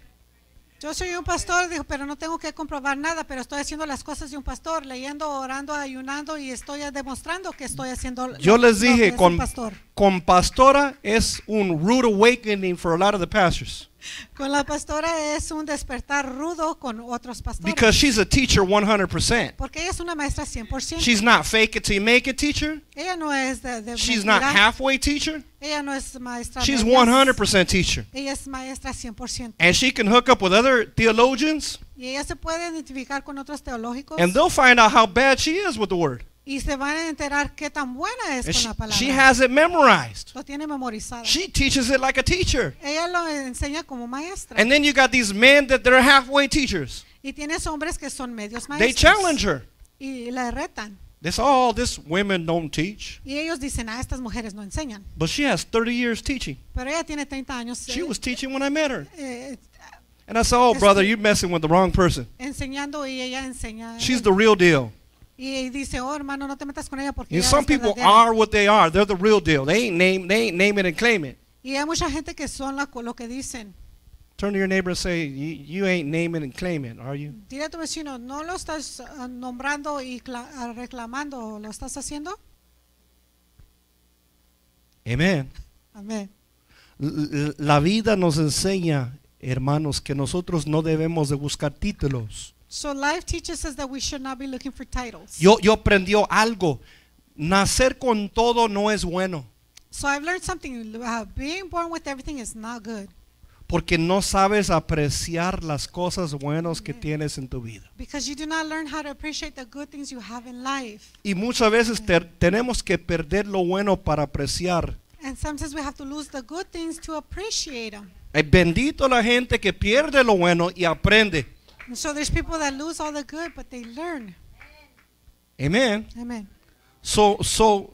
Yo soy un pastor, dijo, pero no tengo que comprobar nada, pero estoy haciendo las cosas de un pastor, leyendo, orando, ayunando y estoy demostrando que estoy haciendo. Yo les dije, con, pastor. con pastora es un rude awakening for a lot of the pastors. Con la pastora es un despertar rudo con otros pastores. Because she's a teacher 100%. Porque ella es una maestra 100%. She's not fake it till you make it teacher. Ella no es de, de She's mentira. not halfway teacher. Ella no es maestra. She's 100% teacher. Ella es maestra 100%. And she can hook up with other theologians. Y ella se puede identificar con otros teológicos. And they'll find out how bad she is with the word. Y se van a enterar qué tan buena es and con she, la palabra. She has it memorized. Lo tiene memorizado. She teaches it like a teacher. Ella lo enseña como maestra. And then you got these men that they're halfway teachers. Y tienes hombres que son medios maestros. They challenge her. Y la retan. This all this women don't teach. Y ellos dicen, ah, estas mujeres no enseñan. But she has 30 years teaching. Pero ella tiene 30 años. She eh, was teaching when I met her. Eh, eh and I said, oh, brother, you're messing with the wrong person. Enseñando y ella enseña. She's the real deal. Y dice, oh hermano, no te metas con ella porque. es una And some people are what they are. They're the real deal. They ain't name, they ain't naming and claiming. Y hay mucha gente que son la, lo que dicen. Turn to your neighbor and say, you, you ain't naming and claiming, are you? Dile a tu vecino, ¿no lo estás ah, nombrando y ah, reclamando? ¿Lo estás haciendo? Amén. Amén. La vida nos enseña, hermanos, que nosotros no debemos de buscar títulos. So life teaches us that we should not be looking for titles. Yo, yo aprendió algo. Nacer con todo no es bueno. So I've learned something. Uh, being born with everything is not good. Porque no sabes apreciar las cosas buenas que tienes en tu vida. Because you do not learn how to appreciate the good things you have in life. Y muchas veces tenemos que perder lo bueno para apreciar. And sometimes we have to lose the good things to appreciate them. Eh, bendito la gente que pierde lo bueno y aprende. And so there's people that lose all the good, but they learn. Amen. Amen. So, so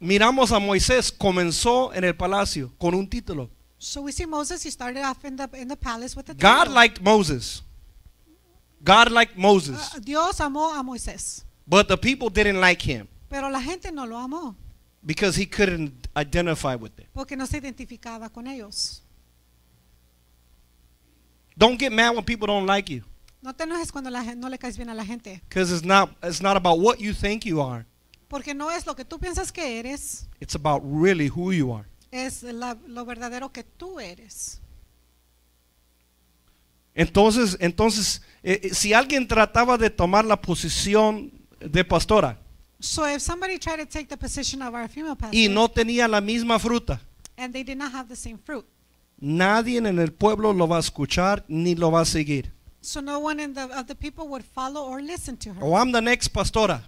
miramos a Moisés comenzó en el palacio con un título. So we see Moses. He started off in the in the palace with a title. God liked Moses. God liked Moses. Uh, Dios amó a Moisés. But the people didn't like him. Pero la gente no lo amó. Because he couldn't identify with them. Porque no se identificaba con ellos. Don't get mad when people don't like you. No te enojes cuando la, no le caes bien a la gente. Porque no es lo que tú piensas que eres. Es lo verdadero que tú eres. Entonces, entonces eh, eh, si alguien trataba de tomar la posición de pastora y no tenía la misma fruta, nadie en el pueblo lo va a escuchar ni lo va a seguir. So no one in the, of the people would follow or listen to her. Oh, I'm the next pastora.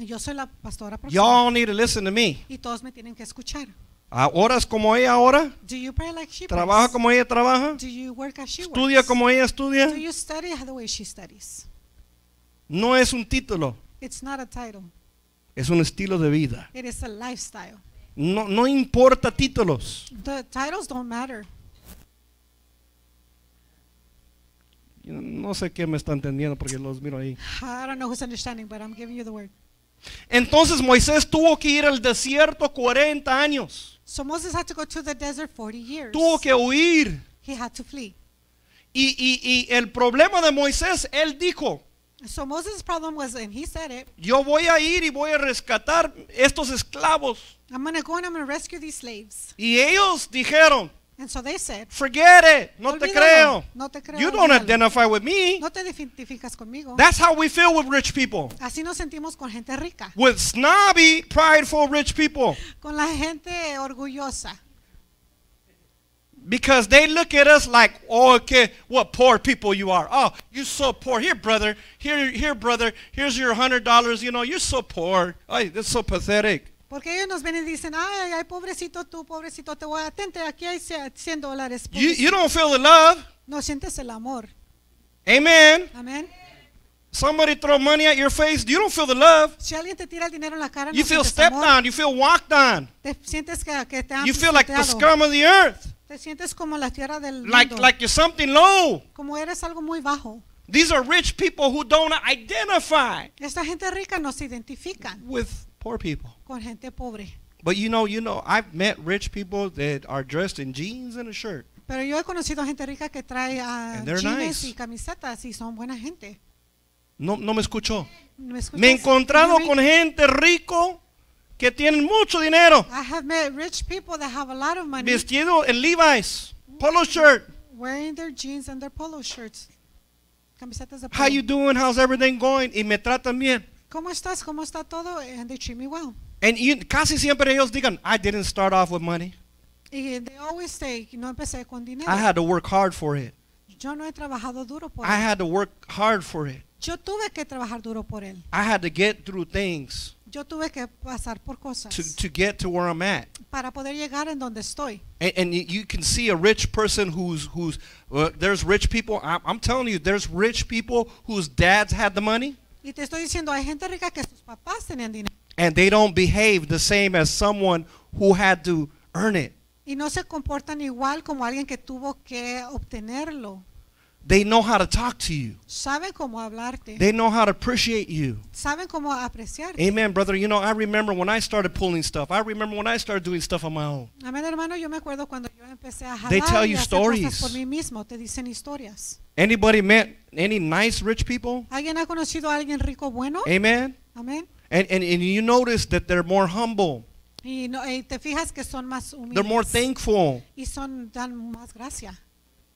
Yo soy la pastora Y'all need to listen to me. Y todos me tienen que escuchar. ahora horas como ella ahora? Do you pray like she ¿Trabaja como ella trabaja? Do you work as she ¿Estudia como ella estudia? Do you study the way she studies? No es un título. It's not a title. Es un estilo de vida. It is a lifestyle. No, no importa títulos. The titles don't matter. No sé qué me está entendiendo porque los miro ahí. Entonces Moisés tuvo que ir al desierto 40 años. Tuvo que huir. Y, el problema de Moisés, él dijo, Yo voy a ir y voy a rescatar estos esclavos. Y ellos dijeron, And so they said, Forget it. No te creo. No te creo. You don't olvidalo. identify with me. No te conmigo. That's how we feel with rich people. Así nos sentimos con gente rica. With snobby, prideful rich people. Con la gente orgullosa. Because they look at us like, oh, okay, what poor people you are. Oh, you're so poor. Here, brother. Here, here, brother. Here's your hundred dollars. You know, you're so poor. Oh, that's so pathetic. Porque ellos nos ven y dicen, ay, ay, pobrecito tú, pobrecito, te voy a atender. aquí hay 100 dólares. You, you don't feel the love. No sientes el amor. Amen. Amen. Somebody throw money at your face, you don't feel the love. Si alguien te tira el dinero en la cara, you no feel stepped amor. on, you feel walked on. Te sientes que, que te han you feel like the scum of the earth. Te sientes como la tierra del mundo. Like, like you're something low. Como eres algo muy bajo. These are rich people who don't identify. Esta gente rica no se identifican. With poor people con gente pobre. But you know, you know, I've met rich people that are dressed in jeans and a shirt. Pero yo he conocido gente rica que trae uh, jeans nice. y camisetas y son buena gente. No, no me escuchó. ¿Me, me he encontrado con gente rico que tienen mucho dinero. I have met rich people that have a lot of money. Vestido en Levi's, polo shirt. Wearing their jeans and their polo shirts. Camisetas de polo. How you doing? How's everything going? Y me tratan bien. ¿Cómo estás? ¿Cómo está todo? And they treat me well. And you, casi siempre ellos digan, I didn't start off with money. Y they always say, no empecé con dinero. I had to work hard for it. Yo no he trabajado duro por I él. had to work hard for it. Yo tuve que trabajar duro por él. I had to get through things Yo tuve que pasar por cosas to, to get to where I'm at. para poder llegar en donde estoy. And, and you- can see a rich person who's who's well, there's rich people. I'm, I'm telling you, there's rich people whose dads had the money, Y te estoy diciendo, hay gente rica que sus papás tenían dinero. And they don't behave the same as someone who had to earn it. Y no se comportan igual como alguien que tuvo que obtenerlo. They know how to talk to you. Saben cómo hablarte. They know how to appreciate you. Saben cómo apreciarte. Amen, brother. You know, I remember when I started pulling stuff. I remember when I started doing stuff on my own. Amen, hermano. Yo me acuerdo cuando yo empecé a jalar they tell you stories. por mí mismo. Te dicen historias. Anybody met any nice rich people? ¿Alguien ha conocido a alguien rico bueno? Amen. Amen. And, and, and you notice that they're more humble. Y, no, y eh, te fijas que son más They're more thankful. Y son, dan más gracia.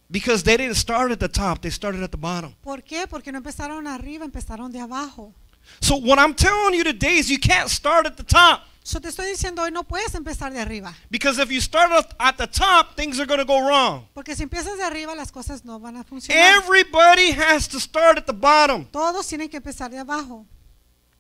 Because they didn't start at the top, they started at the bottom. ¿Por qué? Porque no empezaron arriba, empezaron de abajo. So what I'm telling you today is you can't start at the top. So te estoy diciendo hoy no puedes empezar de arriba. Because if you start at the top, things are going to go wrong. Porque si empiezas de arriba, las cosas no van a funcionar. Everybody has to start at the bottom. Todos tienen que empezar de abajo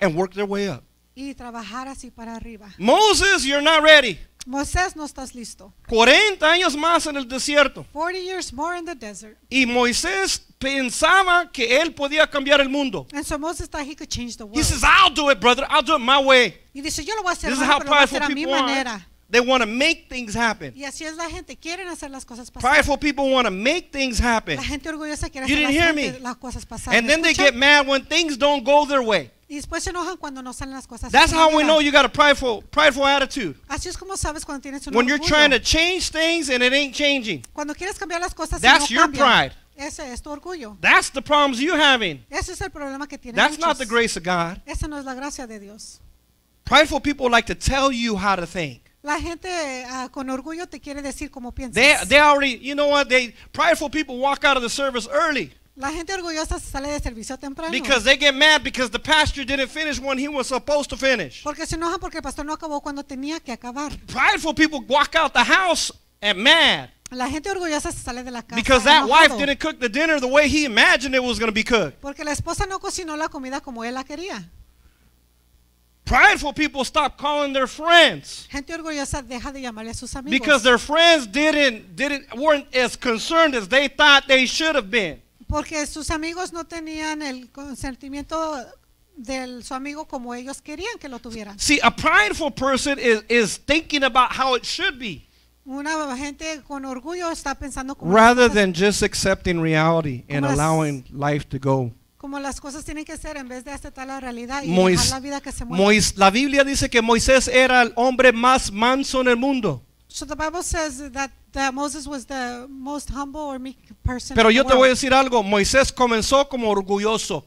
and work their way up. Y trabajar así para arriba. Moses, you're not ready. Moisés no estás listo. 40 años más en el desierto. 40 years more in the desert. Y Moisés pensaba que él podía cambiar el mundo. And so Moses thought he could change the world. He says, I'll do it, brother. I'll do it my way. Y dice, yo lo voy a hacer, This is pero lo voy a hacer a mi manera. Are. They want to make things happen. Y así es la gente, quieren hacer las cosas pasar. Prideful people want to make things happen. La gente orgullosa quiere you hacer didn't las, hear me. las cosas pasar. And then they get mad when things don't go their way. Y después se enojan cuando no salen las cosas. That's how we know you got a prideful, prideful attitude. Así es como sabes cuando tienes un When you're trying to change things and it ain't changing. Cuando quieres cambiar las cosas That's your pride. Ese es tu orgullo. That's the problems you're having. Ese es el problema que tienes. That's not the grace of God. Esa no es la gracia de Dios. Prideful people like to tell you how to think. La gente uh, con orgullo te quiere decir cómo piensas. They, they already, you know what? They prideful people walk out of the service early. La gente orgullosa sale de servicio temprano. Because they get mad because the pastor didn't finish when he was supposed to finish. Porque se enojan porque el pastor no acabó cuando tenía que acabar. Prideful people walk out the house and mad. La gente orgullosa se sale de la casa. Because that enojado. wife didn't cook the dinner the way he imagined it was going to be cooked. Porque la esposa no cocinó la comida como él la quería. Prideful people stop calling their friends. Gente orgullosa deja de llamarle a sus amigos. Because their friends didn't didn't weren't as concerned as they thought they should have been. porque sus amigos no tenían el consentimiento de su amigo como ellos querían que lo tuvieran. See, a prideful person thinking about how it should be. Una gente con orgullo está pensando como rather than just accepting reality and las, allowing life to go. cosas tienen que ser en vez de aceptar la realidad y dejar la vida que se mueva. la Biblia dice que Moisés era el hombre más manso en el mundo. So the Bible says that, that Moses was the most humble or meek person Pero yo te voy a decir algo, Moisés comenzó como orgulloso.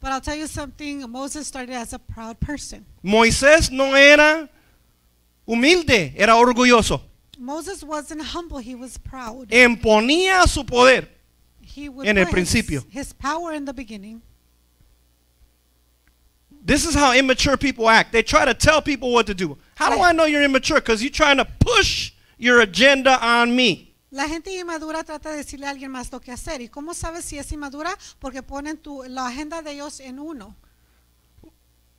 But I'll tell you something, Moses started as a proud person. Moisés no era humilde, era orgulloso. Moses wasn't humble, he was proud. Imponía su poder he would en el principio. His, his power in the beginning. This is how immature people act. They try to tell people what to do. How do I know you're immature? Because you're trying to push agenda La gente inmadura trata de decirle a alguien más lo que hacer. ¿Y cómo sabes si es inmadura? Porque ponen la agenda de ellos en uno.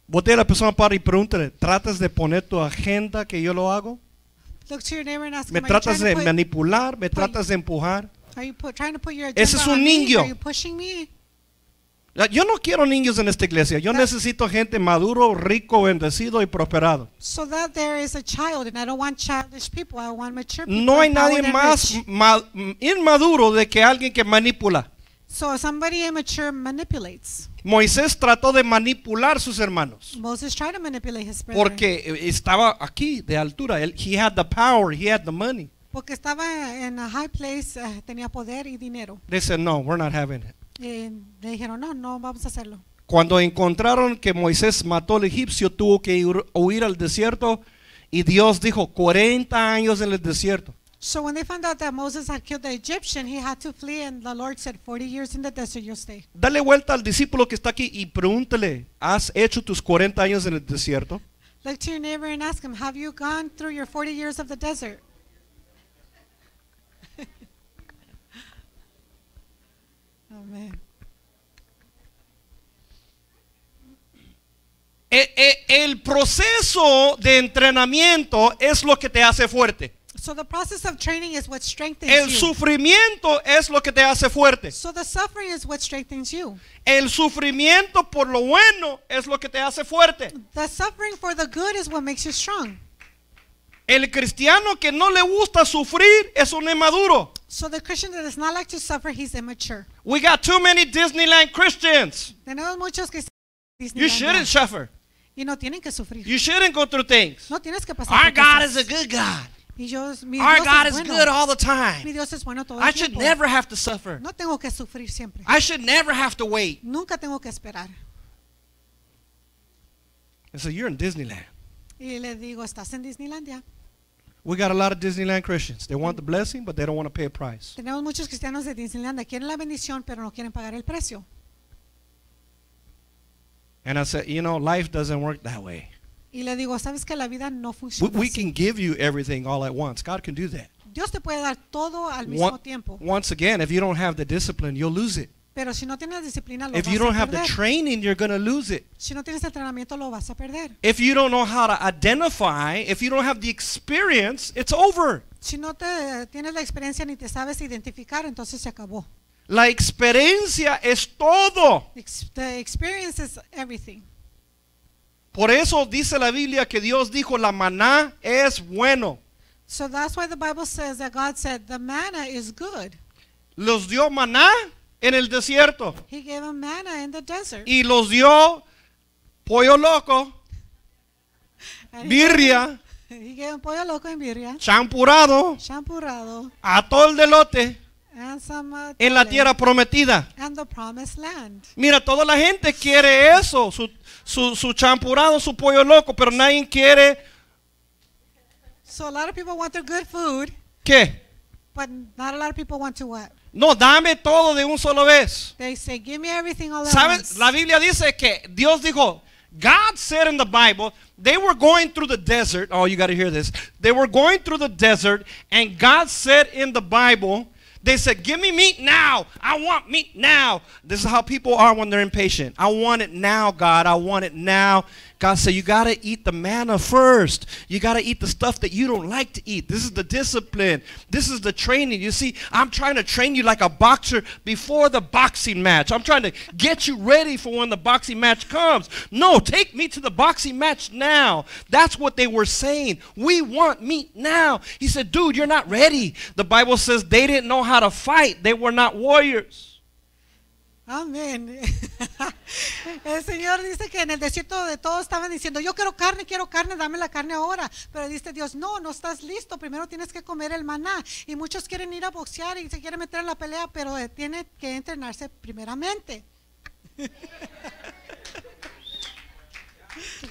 Voltea a la persona para y pregúntale, ¿tratas de poner tu agenda que yo lo hago? ¿Me tratas de manipular? ¿Me tratas de empujar? Ese es un niño. Ah, yo no quiero niños en esta iglesia. Yo that, ah. necesito gente maduro, rico, bendecido y prosperado. So that there is a child and I don't want childish people. I want mature people. No hay nadie más ma inmaduro de que alguien que manipula. So somebody immature manipulates. Moisés trató de manipular sus hermanos. Moses tried to manipulate his brother. Porque eh, estaba aquí de altura. He had the power, he had the money. Porque estaba en a high place, uh, tenía poder y dinero. They said, no, we're not having it eh, le dijeron, no, no vamos a hacerlo. Cuando encontraron que Moisés mató al egipcio, tuvo que huir al desierto y Dios dijo 40 años en el desierto. So when they found out that Moses had killed the Egyptian, he had to flee and the Lord said 40 years in the desert you'll stay. Dale vuelta al discípulo que está aquí y pregúntele, ¿has hecho tus 40 años en el desierto? Look to your neighbor and ask him, have you gone through your 40 years of the desert? Eh, eh, el proceso de entrenamiento es lo que te hace fuerte. el sufrimiento es lo que te hace fuerte. El sufrimiento por lo bueno es lo que te hace fuerte. El cristiano que no le gusta sufrir es un inmaduro. So the Christian that does not like to suffer, he's immature. We got too many Disneyland Christians. Tenemos muchos que you shouldn't suffer. Y no tienen que sufrir. You shouldn't go through things. No tienes que pasar Our God is a good God. Dios, Our Dios God is bueno. good all the time. Bueno I should tiempo. never have to suffer. No tengo que sufrir siempre. I should never have to wait. Nunca tengo que esperar. And so you're in Disneyland. Y le digo, estás en Disneylandia. We got a lot of Disneyland Christians. They want the blessing, but they don't want to pay a price. Tenemos muchos cristianos de Disneyland que quieren la bendición, pero no quieren pagar el precio. And I said, you know, life doesn't work that way. Y le digo, sabes que la vida no We, funciona. we así. can give you everything all at once. God can do that. Dios te puede dar todo al mismo tiempo. once again, if you don't have the discipline, you'll lose it. Pero si no tienes disciplina, lo If vas you don't a have the training, you're going to lose it. si no tienes entrenamiento, lo vas a perder. If you don't know how to identify, if you don't have the experience, it's over. Si no te tienes la experiencia ni te sabes identificar, entonces se acabó. La experiencia es todo. Ex- The experience is everything. Por eso dice la Biblia que Dios dijo, la maná es bueno. So that's why the Bible says that God said the manna is good. Los dio maná en el desierto. He gave them manna in the desert. Y los dio pollo loco, birria, gave- He gave them pollo loco en birria, champurado, champurado, atol de lote and some uh, en la tierra prometida. and the promised land. Mira, toda la gente quiere eso, su, su, su champurado, su pollo loco, pero nadie quiere, So a lot of people want their good food, ¿qué? but not a lot of people want to what? No, dame todo de un solo vez. They say, Give me everything all ¿Sabes? La Biblia dice que Dios dijo, God said in the Bible, they were going through the desert. Oh, you got to hear this. They were going through the desert, and God said in the Bible, they said, Give me meat now. I want meat now. This is how people are when they're impatient. I want it now, God. I want it now. God said, You got to eat the manna first. You got to eat the stuff that you don't like to eat. This is the discipline. This is the training. You see, I'm trying to train you like a boxer before the boxing match. I'm trying to get you ready for when the boxing match comes. No, take me to the boxing match now. That's what they were saying. We want meat now. He said, Dude, you're not ready. The Bible says they didn't know how to fight, they were not warriors. Amén. [laughs] El Señor dice que en el desierto de todos estaban diciendo, yo quiero carne, quiero carne, dame la carne ahora. Pero dice Dios, no, no estás listo, primero tienes que comer el maná. Y muchos quieren ir a boxear y se quieren meter en la pelea, pero eh, tiene que entrenarse primeramente.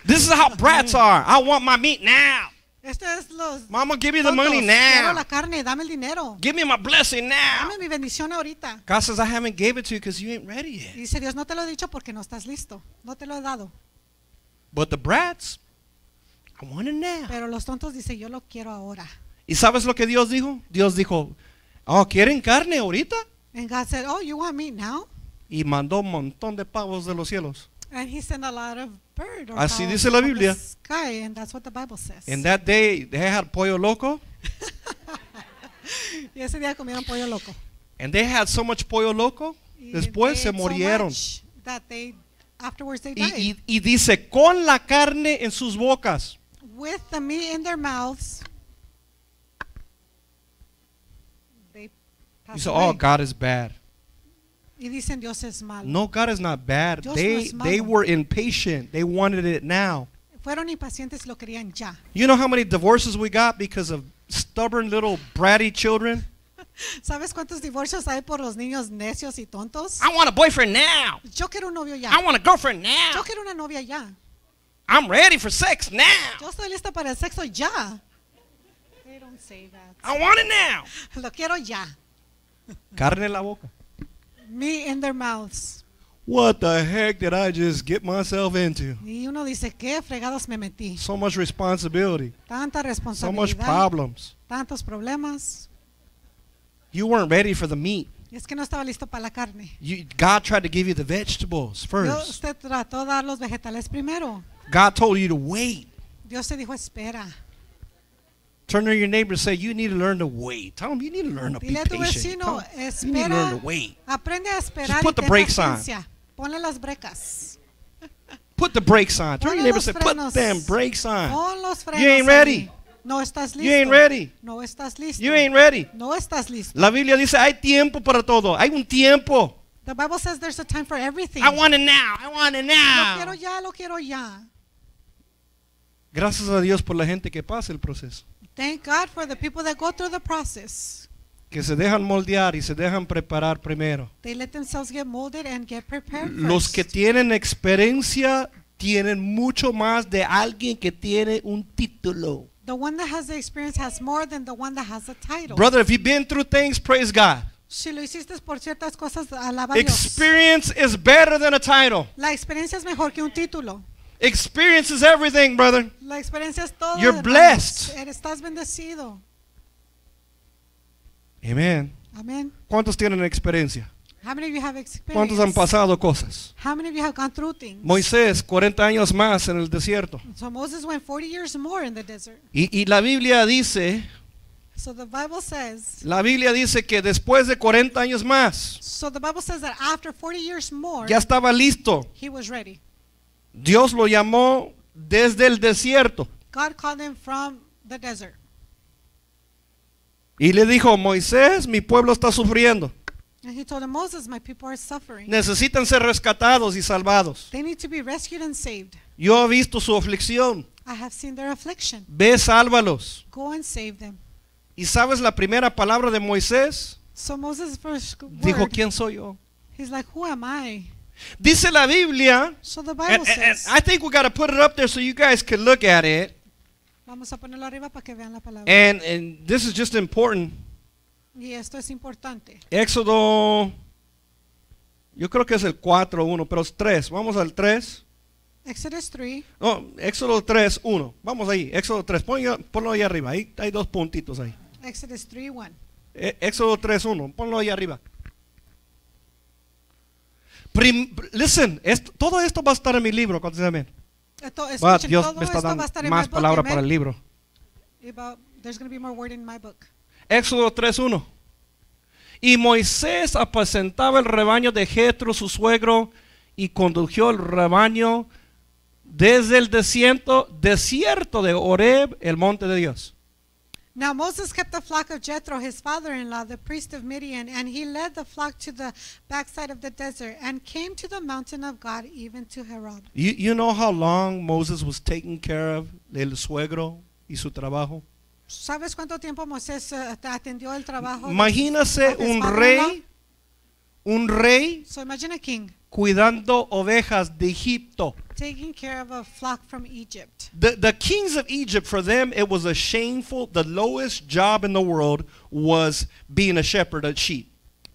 This is how brats are. I want my meat now. Esto es los Mama, give me the money now. Quiero la carne, dame el dinero. Give me my blessing now. Dame mi bendición ahorita. God says I haven't gave it to you because you ain't ready yet. Dice Dios, no te lo he dicho porque no estás listo. No te lo he dado. But the brats, I want it now. Pero los tontos dicen, yo lo quiero ahora. ¿Y sabes lo que Dios dijo? Dios dijo, oh, ¿quieren carne ahorita? And God said, oh, you want me now? Y mandó un montón de pavos de los cielos. And he sent a lot of bird or Así dice la Biblia. Sky, and that's what the Bible says. In that day, they had pollo loco. [laughs] y ese día comieron pollo loco. And they had so much pollo loco. después se murieron. that they, afterwards they died. Y, y, y, dice con la carne en sus bocas. With the meat in their mouths. They dice, oh, away. oh, God is bad. Y dicen Dios es malo. No, God is not bad. Dios they, no es malo. they were impatient. They wanted it now. Fueron impacientes, lo querían ya. You know how many divorces we got because of stubborn little bratty children? [laughs] ¿Sabes cuántos divorcios hay por los niños necios y tontos? I want a boyfriend now. Yo quiero un novio ya. I want a girlfriend now. Yo quiero una novia ya. I'm ready for sex now. Yo estoy lista para el sexo ya. They don't say that. I want it now. [laughs] Lo quiero ya. Carne en la boca me in their mouths. What the heck did I just get myself into? Y uno dice, ¿qué fregados me metí? So much responsibility. Tanta responsabilidad. So much problems. Tantos problemas. You weren't ready for the meat. Es que no estaba listo para la carne. You, God tried to give you the vegetables first. usted trató dar los vegetales primero. God told you to wait. Dios te dijo espera. Turn to your neighbor and say, You need to learn to wait. Tell them you need to learn to a tu vecino, you need to learn espera, to wait. aprende a esperar put the brakes on. Ponle las brecas. Put the brakes on. Turn to your neighbor and say, Put them brakes on. You ain't ready. No estás listo. You ain't ready. No estás listo. You ain't ready. no estás listo. La Biblia dice, hay tiempo para todo. Hay un tiempo. The Bible says there's a time for everything. I want it now. I want it lo quiero now. ya, lo quiero ya. Gracias a Dios por la gente que pasa el proceso. Thank God for the people that go through the process. que se dejan moldear y se dejan preparar primero. They let themselves get molded and get prepared Los first. que tienen experiencia tienen mucho más de alguien que tiene un título. The one that has the experience has more than the one that has a title. Brother, if you've been through things, praise God. Si lo hiciste por ciertas cosas, alaba a Dios. Experience is better than a title. La experiencia es mejor que un título. Experience is everything, brother. La experiencia es todo. You're blessed. Estás bendecido. Amen. Amen. ¿Cuántos tienen experiencia? How many of you have ¿Cuántos han pasado cosas? How many of you have gone through things? Moisés, 40 años más en el desierto. So Moses went 40 years more in the desert. Y, y, la Biblia dice, so the Bible says, la Biblia dice que después de 40 años más, so the Bible says that after 40 years more, ya estaba listo. He was ready. Dios lo llamó desde el desierto. Y le dijo, Moisés, mi pueblo está sufriendo. Necesitan ser rescatados y salvados. Yo he visto su aflicción. Ve, sálvalos. ¿Y sabes la primera palabra de Moisés? dijo, ¿quién soy yo? Dice la Biblia. So the Bible I think we got to put it up there so you guys can look at it. Vamos a ponerlo arriba para que vean la palabra. And, this is just important. Y esto es importante. Éxodo, yo creo que es el 4, 1, pero es 3. Vamos al 3. Exodus 3. No, Éxodo 3, 1. Vamos ahí, Éxodo 3. Ponlo, ponlo ahí arriba, ahí hay dos puntitos ahí. Exodus 3, 1. E, Éxodo 3, 1. Ponlo ahí arriba listen, todo esto va a estar en mi libro. ¿Cuántos amén? Dios me está dando más palabras para el libro. Éxodo 3.1 Y Moisés apacentaba el rebaño de Jetro, su suegro, y condujo el rebaño desde el desierto, desierto de Oreb, el monte de Dios. Now Moses kept the flock of Jethro, his father-in-law, the priest of Midian, and he led the flock to the backside of the desert and came to the mountain of God, even to Herod. You, you know how long Moses was taking care of el suegro y su trabajo? ¿Sabes cuánto tiempo Moisés uh, atendió el trabajo? Imagínase un rey, un rey. So imagine a king cuidando ovejas de Egipto. Taking care of a flock from Egypt. The, the kings of Egypt, for them, it was a shameful, the lowest job in the world was being a shepherd of sheep.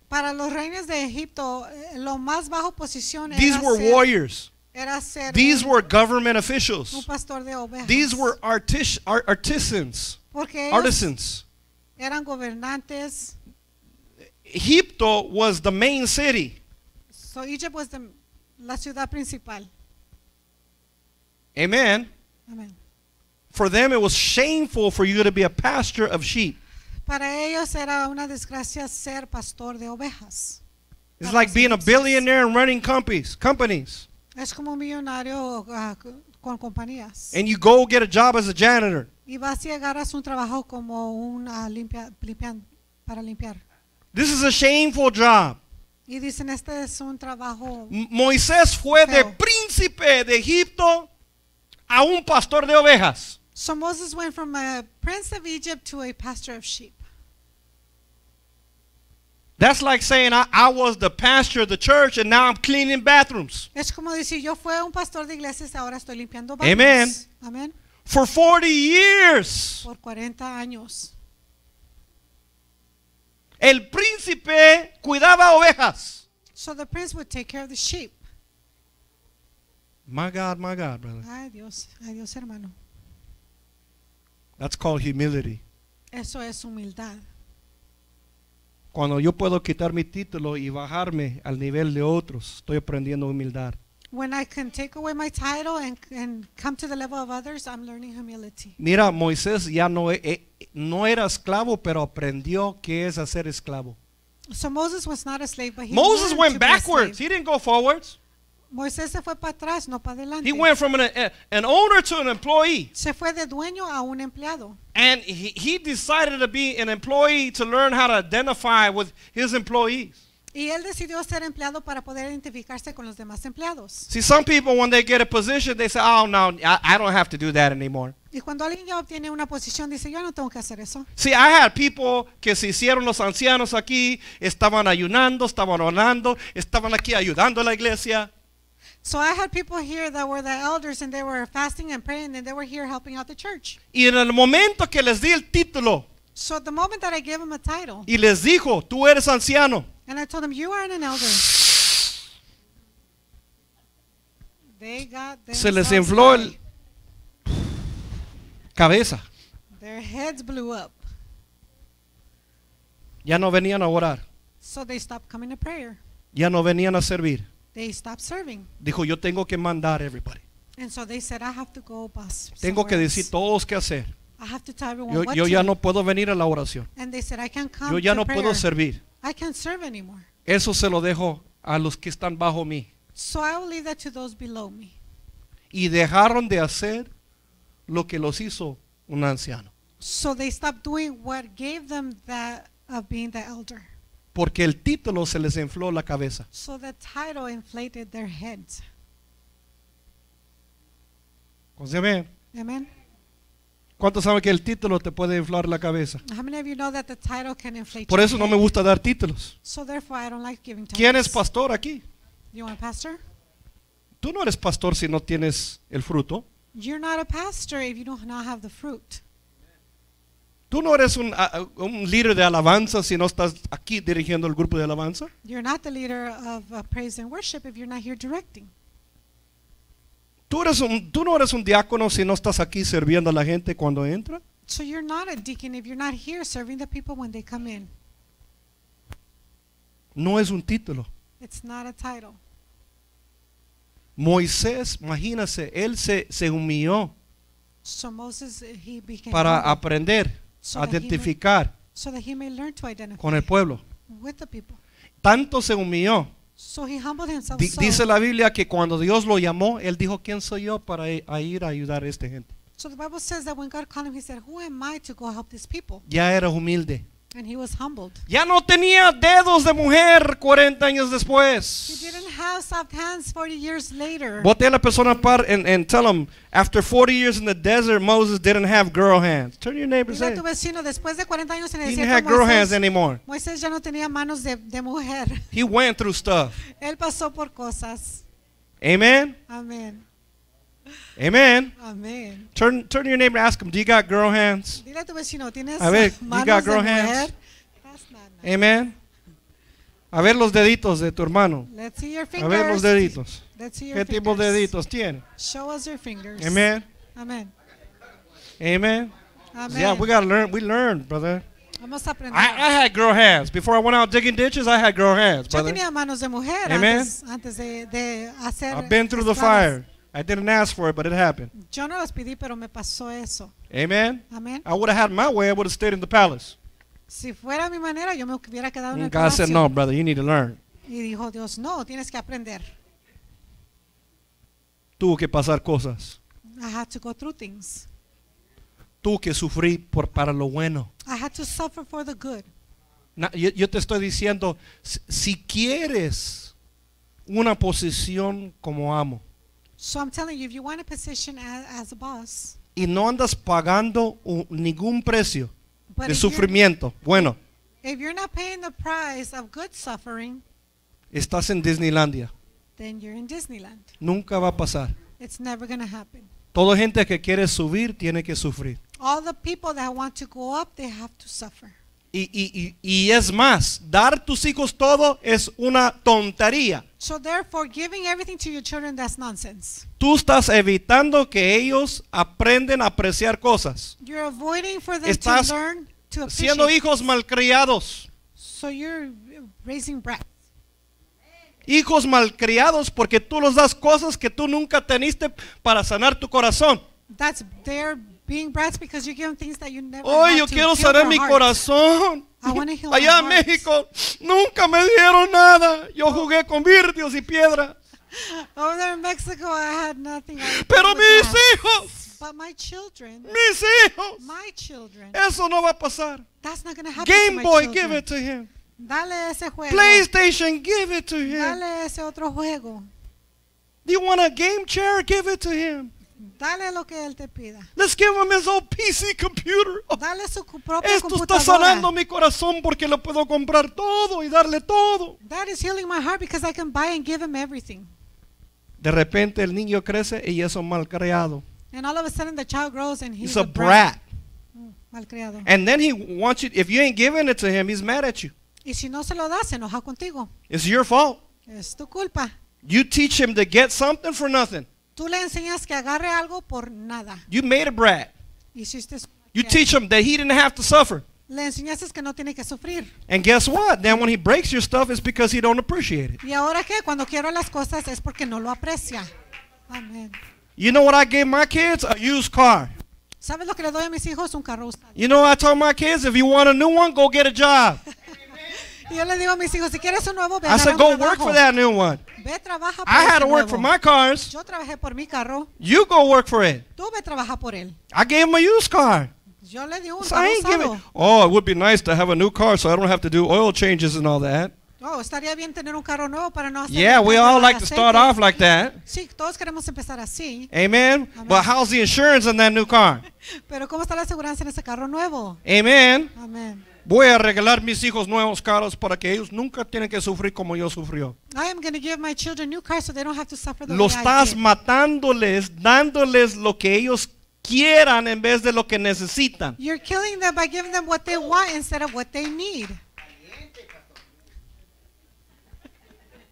Para los reyes de Egipto, eh, lo más bajo posición These era were ser, warriors. Era ser These un, were government officials. Un pastor de ovejas. These were artis, art, artisans. Porque artisans. Eran gobernantes. Egipto was the main city. So Egypt was the, la ciudad principal. Amen. Amen. For them, it was shameful for you to be a pastor of sheep. Para ellos era una desgracia ser pastor de ovejas. It's like being a billionaire and running companies. companies. Es como un millonario uh, con compañías. And you go get a job as a janitor. Y vas a llegar a un trabajo como un limpia, limpian, para limpiar. This is a shameful job. Y dicen, este es un trabajo. Moisés fue de príncipe de Egipto a un pastor de ovejas. So Moses went from a prince of Egypt to a pastor of sheep. That's like saying I, I was the pastor of the church and now I'm cleaning bathrooms. Es como decir yo fui un pastor de iglesias ahora estoy limpiando baños. Amen. Amen. For 40 years. Por 40 años. El príncipe cuidaba ovejas. So the prince would take care of the sheep. My God, my God, brother. Ay Dios, ay Dios, hermano. That's called humility. Eso es humildad. Cuando yo puedo quitar mi título y bajarme al nivel de otros, estoy aprendiendo humildad. When I can take away my title and, and come to the level of others, I'm learning humility. Mira, Moisés ya no, eh, no era esclavo, pero aprendió qué es hacer esclavo. So Moses was not a slave, but he Moses went backwards. He didn't go forwards. Moisés se fue para atrás, no para adelante. He went from an, a, an owner to an employee. Se fue de dueño a un empleado. And he, he decided to be an employee to learn how to identify with his employees. Y él decidió ser empleado para poder identificarse con los demás empleados. See, some people when they get a position, they say, "Oh no, I, don't have to do that anymore." Y cuando alguien ya obtiene una posición, dice, "Yo no tengo que hacer eso." See, I had people que se hicieron los ancianos aquí, estaban ayunando, estaban orando, estaban aquí ayudando a la iglesia. So I had people here that were the elders and they were fasting and praying and they were here helping out the church. Y en el momento que les di el título, so the moment that I gave them a title, y les dijo, "Tú eres anciano." And I told them, You aren't an elder. They got Se les infló el cabeza. Their heads blew up. Ya no venían a orar. So they stopped coming to prayer. Ya no venían a servir. They stopped serving. Dijo, yo tengo que mandar everybody. And so they said, I have to go bus tengo que decir todos qué hacer. I have to tell everyone yo, what yo ya no puedo venir a la oración. And they said, I can't come yo ya no prayer. puedo servir. I can't serve anymore. Eso se lo dejo a los que están bajo mí. So I will leave that to those below me. Y dejaron de hacer lo que los hizo un anciano. So they stopped doing what gave them that of being the elder. Porque el título se les infló la cabeza. So the title inflated their heads. Amen. ¿Cuántos saben que el título te puede inflar la cabeza? Por eso no me gusta dar títulos. ¿Quién es pastor aquí? Tú no eres pastor si no tienes el fruto. Tú no eres un, líder de alabanza si no estás aquí dirigiendo el grupo de alabanza. Tú, eres un, tú no eres un diácono si no estás aquí sirviendo a la gente cuando entra. So you're not a deacon if you're not here serving the people when they come in. No es un título. It's not a title. Moisés, imagínese, él se, se humilló so Moses, eh, he became para humble. aprender, so identificar may, so he may learn to identify con el pueblo. With the people. Tanto se humilló Dice la Biblia que cuando Dios lo llamó, él dijo, "¿Quién soy yo para e-, ir a ayudar a esta gente?" Ya era humilde. And he was humbled. Ya no tenía dedos de mujer 40 años después. He didn't have soft hands 40 years later. Boté a la persona par and, and tell him, after 40 years in the desert, Moses didn't have girl hands. Turn to your neighbor and say, tu vecino, después de 40 años en el he didn't have girl Moisés, hands anymore. Moses ya no tenía manos de, de mujer. He went through stuff. [laughs] Él pasó por cosas. Amen? Amen. Amen. Amén. Turn, turn to your neighbor and ask him, do you got girl hands? Dile a tu vecino, ¿tienes a ver, manos you got girl hands? Amen. A ver los deditos de tu hermano. Let's see your fingers. A ver los deditos. Let's see your ¿Qué tipo de deditos tiene? Show us your fingers. Amen. Amen. Amen. Amen. Yeah, we got to learn. We learned, brother. Vamos a aprender. I, I, had girl hands. Before I went out digging ditches, I had girl hands, brother. Yo tenía manos de mujer Amen. Antes, antes de, de hacer I've been through the fire. I didn't ask for it, but it happened. Yo no les pedí, pero me pasó eso. Amen. Amen. I would have had my way. I would have stayed in the palace. Si fuera mi manera, yo me hubiera quedado en el God palacio. said, "No, brother, you need to learn." Y dijo Dios, "No, tienes que aprender." Tuvo que pasar cosas. I had to go through things. Tuvo que sufrir por para lo bueno. I had to suffer for the good. No, yo, yo, te estoy diciendo, si, si quieres una posición como amo, So I'm telling you, if you want a position as, as a boss, y no andas pagando un- ningún precio But de sufrimiento. Bueno, if you're not paying the price of good suffering, estás en Disneylandia. then you're in Disneyland. Nunca va a pasar. It's never going to happen. Toda gente que quiere subir tiene que sufrir. All the people that want to go up, they have to suffer. Y, y, y, es más, dar tus hijos todo es una tontería. therefore, giving everything to your children, that's nonsense. Tú estás evitando que ellos aprendan a apreciar cosas. estás siendo hijos malcriados. So you're raising Hijos malcriados porque tú los das cosas que tú nunca teniste para sanar tu corazón. That's Being brats because you're giving things that you never Oh, yo to. quiero sanar mi corazón. I want to heal Allá en México nunca me dieron nada. Yo oh. jugué con vidrios y [laughs] Over there in Mexico, I had nothing. I Pero mis hijos. But my children. Mis hijos. My children. Eso no va a pasar. That's not going to happen. Game to Boy, children. give it to him. Dale ese juego. PlayStation, give it to him. Dale ese otro juego. Do you want a game chair? Give it to him. Dale lo que él te pida. Let's give him his old PC computer. Dale su propia Esto está sanando mi corazón porque lo puedo comprar todo y darle todo. That is healing my heart because I can buy and give him everything. De repente el niño crece y es un mal And all of a sudden the child grows and he's, a, a, brat. brat. Mm, mal And then he wants you if you ain't giving it to him, he's mad at you. Y si no se lo das, se enoja contigo. It's your fault. Es tu culpa. You teach him to get something for nothing. Tú le enseñas que agarre algo por nada. You made a brat. You teach him that he didn't have to suffer. Le enseñaste que no tiene que sufrir. And guess what? Then when he breaks your stuff, it's because he don't appreciate it. Y ahora que cuando quiero las cosas es porque no lo aprecia. Amen. You know what I gave my kids? A used car. ¿Sabes lo que le doy a mis hijos? Un carro usado. You know I told my kids if you want a new one, go get a job. [laughs] yo le digo a mis hijos, si quieres un nuevo, ve I said, go work for that new one. Ve, trabaja por I had to work nuevo. for my cars. Yo trabajé por mi carro. You go work for it. Tú ve, trabaja por él. I gave him a used car. Yo le di un so I ain't giving, oh, it would be nice to have a new car so I don't have to do oil changes and all that. Oh, estaría bien tener un carro nuevo para no hacer Yeah, we all like to start off like that. Sí, todos queremos empezar así. Amen. But how's the insurance on that new car? [laughs] Pero cómo está la en ese carro nuevo? Amen. Amen. Voy a regalar mis hijos nuevos carros para que ellos nunca tienen que sufrir como yo sufrió. Lo estás matándoles, dándoles lo que ellos quieran en vez de lo que necesitan. You're killing them by giving them what they want instead of what they need.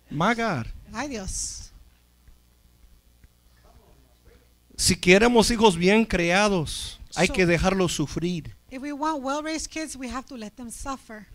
Magar. Ay Dios. Si queremos hijos bien creados, hay que dejarlos sufrir. If we want well-raised kids, we have to let them suffer.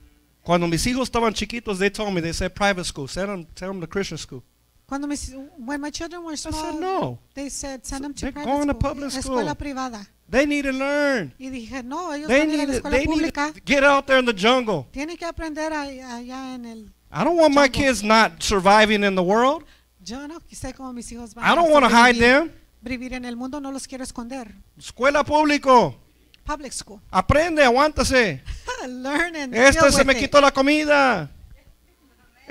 Cuando mis hijos estaban chiquitos, they told me, they said private school, send them, send them to Christian school. Cuando mis, when my children were small, I said no. They said send them to they're private going school. to public school. Escuela privada. They need to learn. Y dije, no, ellos they need, to, they need to get out there in the jungle. Tienen que aprender allá en el I don't want jungle. my kids not surviving in the world. Yo no sé cómo mis hijos van I don't want to hide them. Vivir en el mundo no los quiero esconder. Escuela público. Public school. Aprende, aguántase. [laughs] Learn este se me quitó la comida.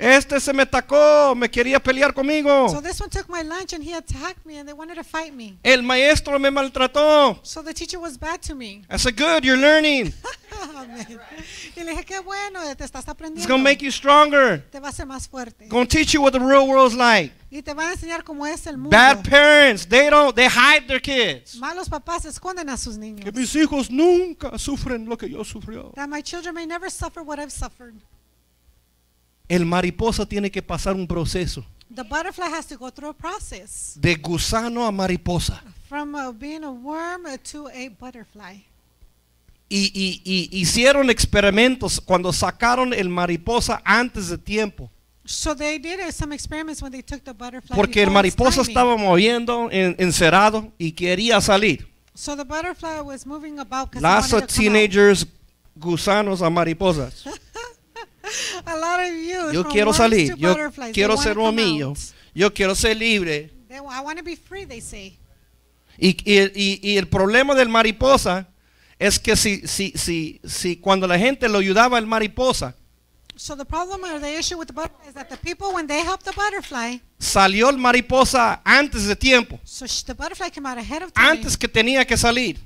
Este se me atacó, me quería pelear conmigo. So this one took my lunch and he attacked me and they wanted to fight me. El maestro me maltrató. So the teacher was bad to me. I said, good, you're learning. [laughs] Oh, y le dije, qué bueno, te estás aprendiendo. It's gonna make you stronger. Te va a hacer más fuerte. Gonna teach you what the real world's like. Y te van a enseñar cómo es el mundo. Bad parents, they don't, they hide their kids. Malos papás esconden a sus niños. Que mis hijos nunca sufren lo que yo sufrió. That my children may never suffer what I've suffered. El mariposa tiene que pasar un proceso. De gusano a mariposa. Y, hicieron experimentos cuando sacaron el mariposa antes de tiempo. Uh, Porque el mariposa estaba moviendo, en, encerrado y quería salir. Las adolescentes teenagers, gusanos a mariposas. [laughs] [laughs] yo quiero salir, yo quiero ser lo mío, yo quiero ser libre. Y, y, el problema del mariposa es que si, si, si, si cuando la gente lo ayudaba el mariposa, salió el mariposa antes de tiempo. antes que tenía que salir.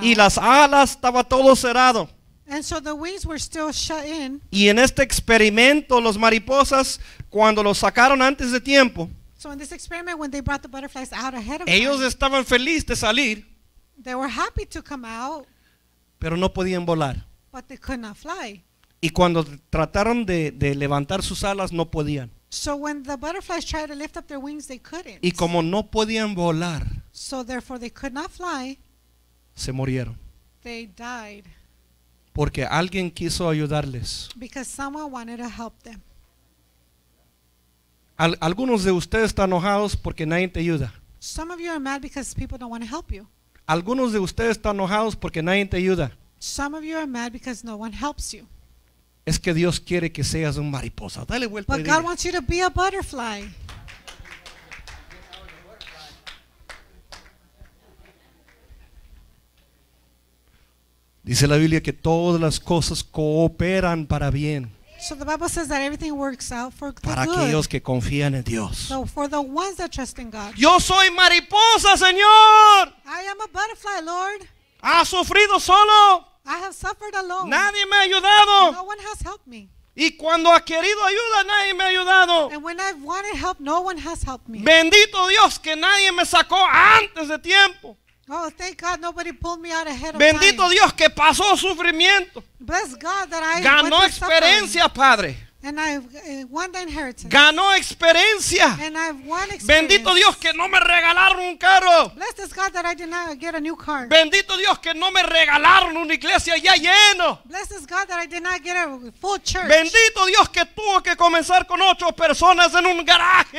Y las alas estaba todo cerrado. And so the wings were still shut in. Y en este experimento, los mariposas, cuando los sacaron antes de tiempo, So in this experiment, when they brought the butterflies out ahead of ellos estaban felices de salir, they were happy to come out, pero no podían volar. but they could not fly. Y cuando trataron de, de levantar sus alas, no podían. So when the butterflies tried to lift up their wings, they couldn't. Y como no podían volar, So therefore, they could not fly. se murieron. They died. Porque alguien quiso ayudarles. algunos de ustedes están enojados porque nadie te ayuda. Algunos de ustedes están enojados porque nadie te ayuda. Es que Dios quiere que seas un mariposa. Dale vuelta. But God wants you to Dice la Biblia que todas las cosas cooperan para bien. para aquellos que confían en Dios. Yo soy mariposa, Señor. I Ha sufrido solo. Nadie me ha ayudado. Y cuando ha querido ayuda, nadie me ha ayudado. Bendito Dios que nadie me sacó antes de tiempo. Oh, thank God nobody pulled me out ahead of Bendito time. Dios que pasó sufrimiento. Bless God that I Ganó experiencia, Padre. And I've eh, won the inheritance. Ganó experiencia. And I've won experience. Bendito Dios que no me regalaron un carro. God that I did not get a new car. Bendito Dios que no me regalaron una iglesia ya lleno. God that I did not get a full church. Bendito Dios que tuvo que comenzar con ocho personas en un garaje.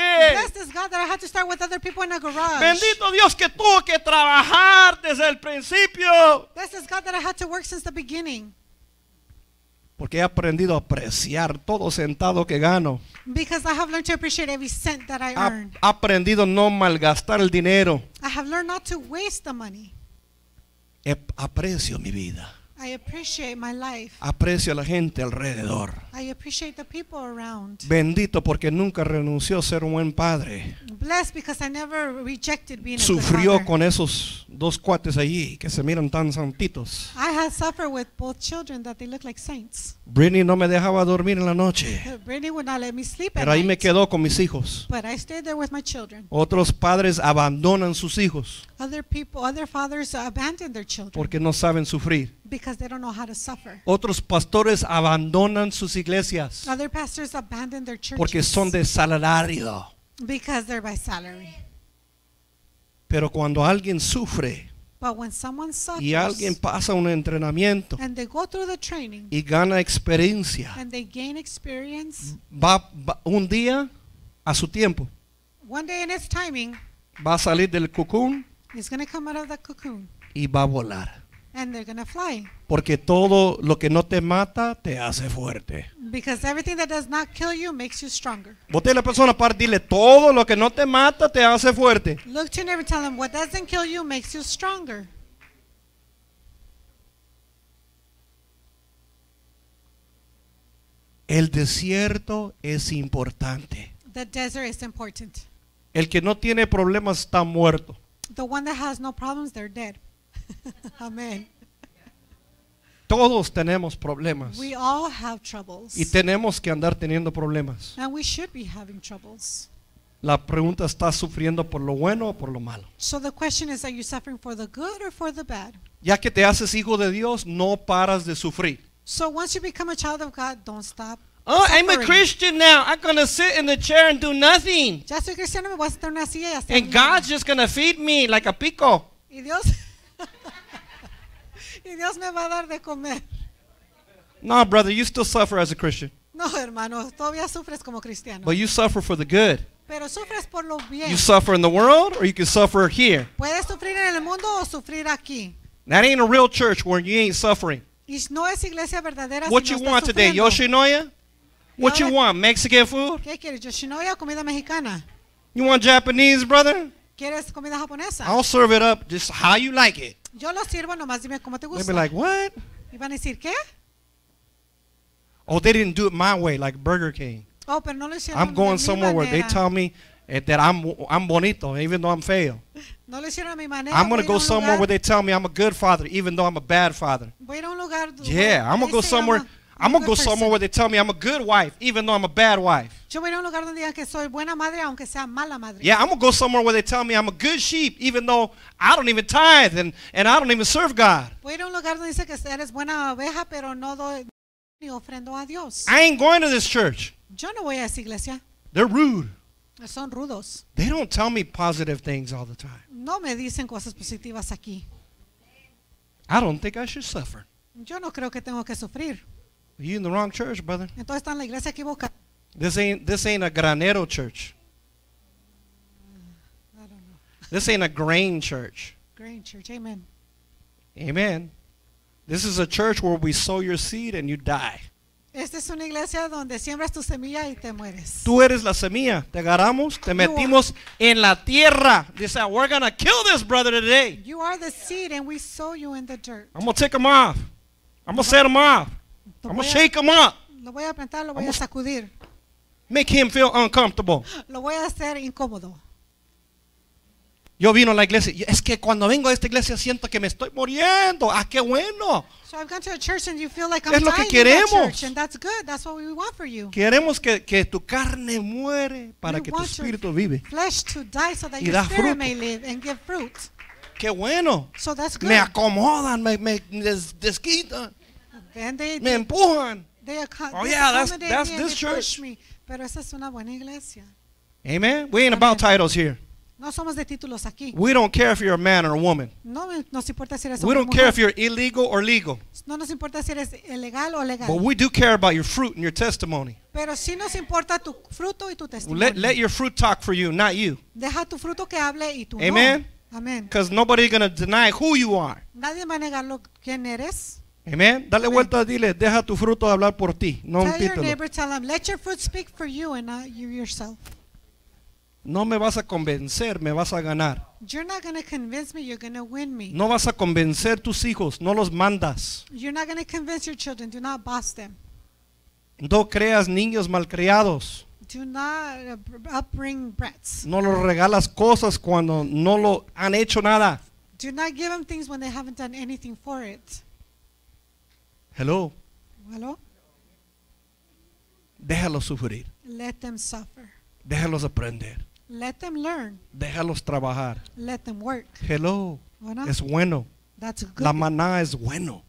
God that I had to start with other people in a garage. Bendito Dios que tuvo que trabajar desde el principio. God that I had to work since the beginning. Porque he aprendido a apreciar todo centavo que gano. Because I have learned to appreciate every cent that I earn. He aprendido no malgastar el dinero. I have learned not to waste the money. aprecio mi vida. Aprecio a la gente alrededor. Bendito porque nunca renunció a ser un buen padre. Sufrió con esos dos cuates allí que se miran tan santitos. I Britney no me dejaba dormir en la noche. Uh, pero ahí me quedó con mis hijos. Otros padres abandonan sus hijos. Other fathers abandon their children. Porque no saben sufrir. Otros pastores abandonan sus iglesias. Porque son de salario. Pero cuando alguien sufre y alguien pasa un entrenamiento y gana experiencia, va, un día a su tiempo. va a salir del cocoon It's gonna come out of the cocoon. Y va a volar. And they're gonna fly. Porque todo lo que no te mata te hace fuerte. Because everything that does not kill you makes you stronger. Bote a la persona para dile todo lo que no te mata te hace fuerte. Look to never tell them what doesn't kill you makes you stronger. El desierto es importante. The desert is important. El que no tiene problemas está muerto. The one that has no problems, they're dead. [laughs] Amen. Todos tenemos problemas. We all have troubles. Y tenemos que andar teniendo problemas. And we should be having troubles. La pregunta está sufriendo por lo bueno o por lo malo. So the question is, are you suffering for the good or for the bad? Ya que te haces hijo de Dios, no paras de sufrir. So once you become a child of God, don't stop Oh, I'm a Christian now. I'm going to sit in the chair and do nothing. Ya soy cristiano, me voy a sentar en una silla y hacer And God's just going to feed me like a pico. Y Dios [laughs] Y Dios me va a dar de comer. No, brother, you still suffer as a Christian. No, hermano, todavía sufres como cristiano. But you suffer for the good. Pero sufres por lo bien. You suffer in the world or you can suffer here. Puedes sufrir en el mundo o sufrir aquí. That ain't a real church where you ain't suffering. Y no es iglesia verdadera What si you no want today, Yoshinoya? What you want? Mexican food? ¿Qué quieres? Yoshinoya, comida mexicana. You want Japanese, brother? ¿Quieres comida japonesa? I'll serve it up just how you like it. Yo lo sirvo nomás dime cómo te gusta. They'll be like, what? Y van a decir, ¿qué? Oh, they didn't do it my way, like Burger King. Oh, pero no lo hicieron I'm going somewhere where they tell me eh, that I'm I'm bonito, even though I'm feo. No lo hicieron a mi manera. I'm gonna go somewhere where they tell me I'm a good father, even though I'm a bad father. Voy a un lugar. Yeah, I'm gonna go somewhere. I'm going to go person. somewhere where they tell me I'm a good wife, even though I'm a bad wife. Yeah, I'm going to go somewhere where they tell me I'm a good sheep, even though I don't even tithe and, and I don't even serve God. Voy a ir a un lugar donde dice que eres buena oveja, pero no doy ni ofrendo a Dios. I ain't going to this church. Yo no voy a esa iglesia. They're rude. Son rudos. They don't tell me positive things all the time. No me dicen cosas positivas aquí. I don't think I should suffer. Yo no creo que tengo que sufrir. You in the wrong church, brother. Entonces en la iglesia equivocada. This ain't this ain't a granero church. Uh, I don't know. This ain't a grain church. Grain church, amen. Amen. This is a church where we sow your seed and you die. Esta es una iglesia donde siembras tu semilla y te mueres. Tú eres la semilla. Te agarramos, te metimos en la tierra. They said, we're going to kill this brother today. You are the seed and we sow you in the dirt. I'm going to take him off. I'm going to set him off. Lo I'm going to shake him em up. Lo voy a apretar, lo voy a sacudir. Make him feel uncomfortable. Lo voy a hacer incómodo. Yo vino a la iglesia. Es que cuando vengo a esta iglesia siento que me estoy muriendo. Ah, qué bueno. So I've gone to a church and you feel like I'm es lo que queremos. That that's good. That's what we want for you. Queremos que, que tu carne muere para we que tu espíritu vive. Flesh to die so that y your da fruto. May live and give fruit. Qué bueno. So that's good. Me acomodan, me, me des, desquitan. And they, me empujan. They oh yeah, that's that's this church. Me, pero esa es una buena iglesia. Amen. We ain't Amen. about titles here. No somos de títulos aquí. We don't care if you're a man or a woman. No nos importa si eres We don't mujer. care if you're illegal or legal. No nos importa si eres ilegal o legal. But we do care about your fruit and your testimony. Pero sí nos importa tu fruto y tu testimonio. Let, let your fruit talk for you, not you. Deja tu fruto que hable y tu Amen. No. Amen. Because nobody's going to deny who you are. Nadie va a negar lo, quién eres. Amén. Dale vuelta, dile, deja tu fruto hablar por ti, no tell un título. Your neighbor, tell him, Let your fruit speak for you and not you yourself. No me vas a convencer, me vas a ganar. You're not to convince me, you're to win me. No vas a convencer tus hijos, no los mandas. You're not to convince your children, do not boss them. No creas niños malcriados. Do not upbring brats. No los regalas cosas cuando no lo han hecho nada. Do not give them things when they haven't done anything for it. Hello. Hello. Déjalos sufrir. Let them suffer. Déjalos aprender. Let them learn. Déjalos trabajar. Let them work. Hello. Bueno. Es bueno. That's good. La maná es bueno.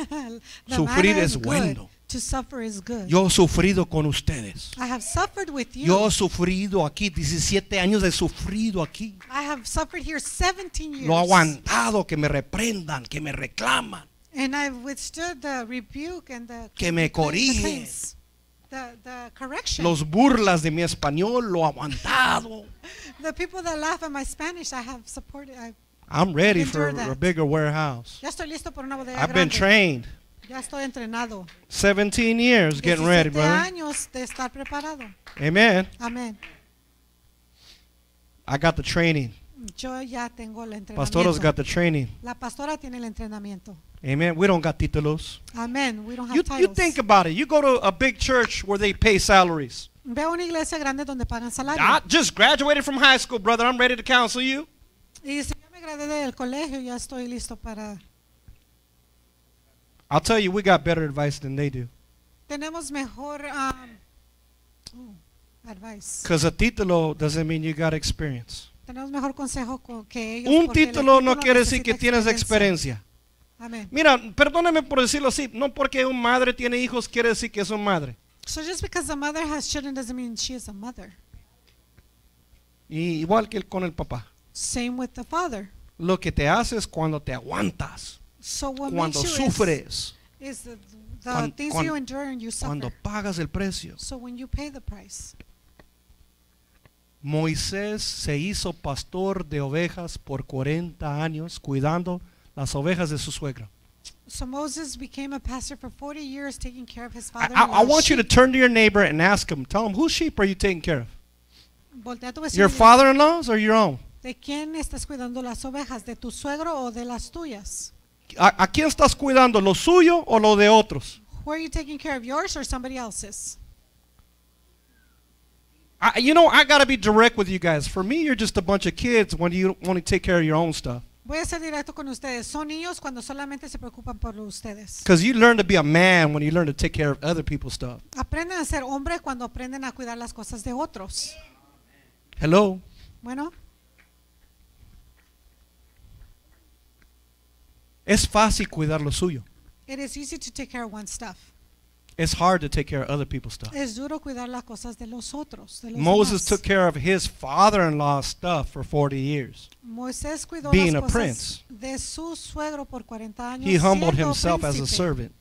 [laughs] Sufrir es bueno. To suffer is good. Yo he sufrido con ustedes. I have suffered with you. Yo he sufrido aquí 17 años he sufrido aquí. I have suffered here 17 years. No he aguantado que me reprendan, que me reclaman. And I withstood the rebuke and the, que me corrige. The, the correction. Los burlas de mi español lo aguantado. [laughs] the people that laugh at my Spanish, I have supported. I've I'm ready for a, a bigger warehouse. Ya estoy listo por una I've been trained. Ya estoy entrenado. 17 years getting ready, brother. años de estar preparado. Amen. Amen. I got the training. Yo ya tengo el entrenamiento. Pastora's got the training. La pastora tiene el entrenamiento. Amen. We don't got títulos. Amen. We don't have you, titles. You think about it. You go to a big church where they pay salaries. Ve una iglesia grande donde pagan salarios. I just graduated from high school, brother. I'm ready to counsel you. Y si ya me gradué del colegio, ya estoy listo para. I'll tell you, we got better advice than they do. Tenemos mejor um, oh, advice. Because a título doesn't mean you got experience. Tenemos mejor consejo que ellos. Un título no quiere decir que tienes experiencia. Mira, perdóname por decirlo así, no porque un madre tiene hijos quiere decir que es una madre. So just because a mother has children doesn't mean she is a mother. Y igual que con el papá. Same with the father. Lo que te hace es cuando te aguantas. cuando sufres. cuando, pagas el precio. Moisés se hizo pastor de ovejas por 40 años cuidando las ovejas de su suegra. So Moses became a pastor for 40 years taking care of his father. I, I, I want sheep. you to turn to your neighbor and ask him, tell him, whose sheep are you taking care of? Your father in law's or your own? ¿De quién estás cuidando las ovejas? ¿De tu suegro o de las tuyas? ¿A, a quién estás cuidando? ¿Lo suyo o lo de otros? Who are you taking care of, yours or somebody else's? I, you know, I got to be direct with you guys. For me, you're just a bunch of kids when you want to take care of your own stuff. Voy a ser directo con ustedes. Son niños cuando solamente se preocupan por ustedes. Because you learn a Aprenden a ser hombre cuando aprenden a cuidar las cosas de otros. Hello. Bueno. Es fácil cuidar lo suyo. It is easy to take It's hard to take care of other people's stuff. Es duro las cosas de los otros, de los Moses demás. took care of his father-in-law's stuff for 40 years. cuidó being las a cosas prince. De su por 40 años, he humbled himself príncipe, as a servant.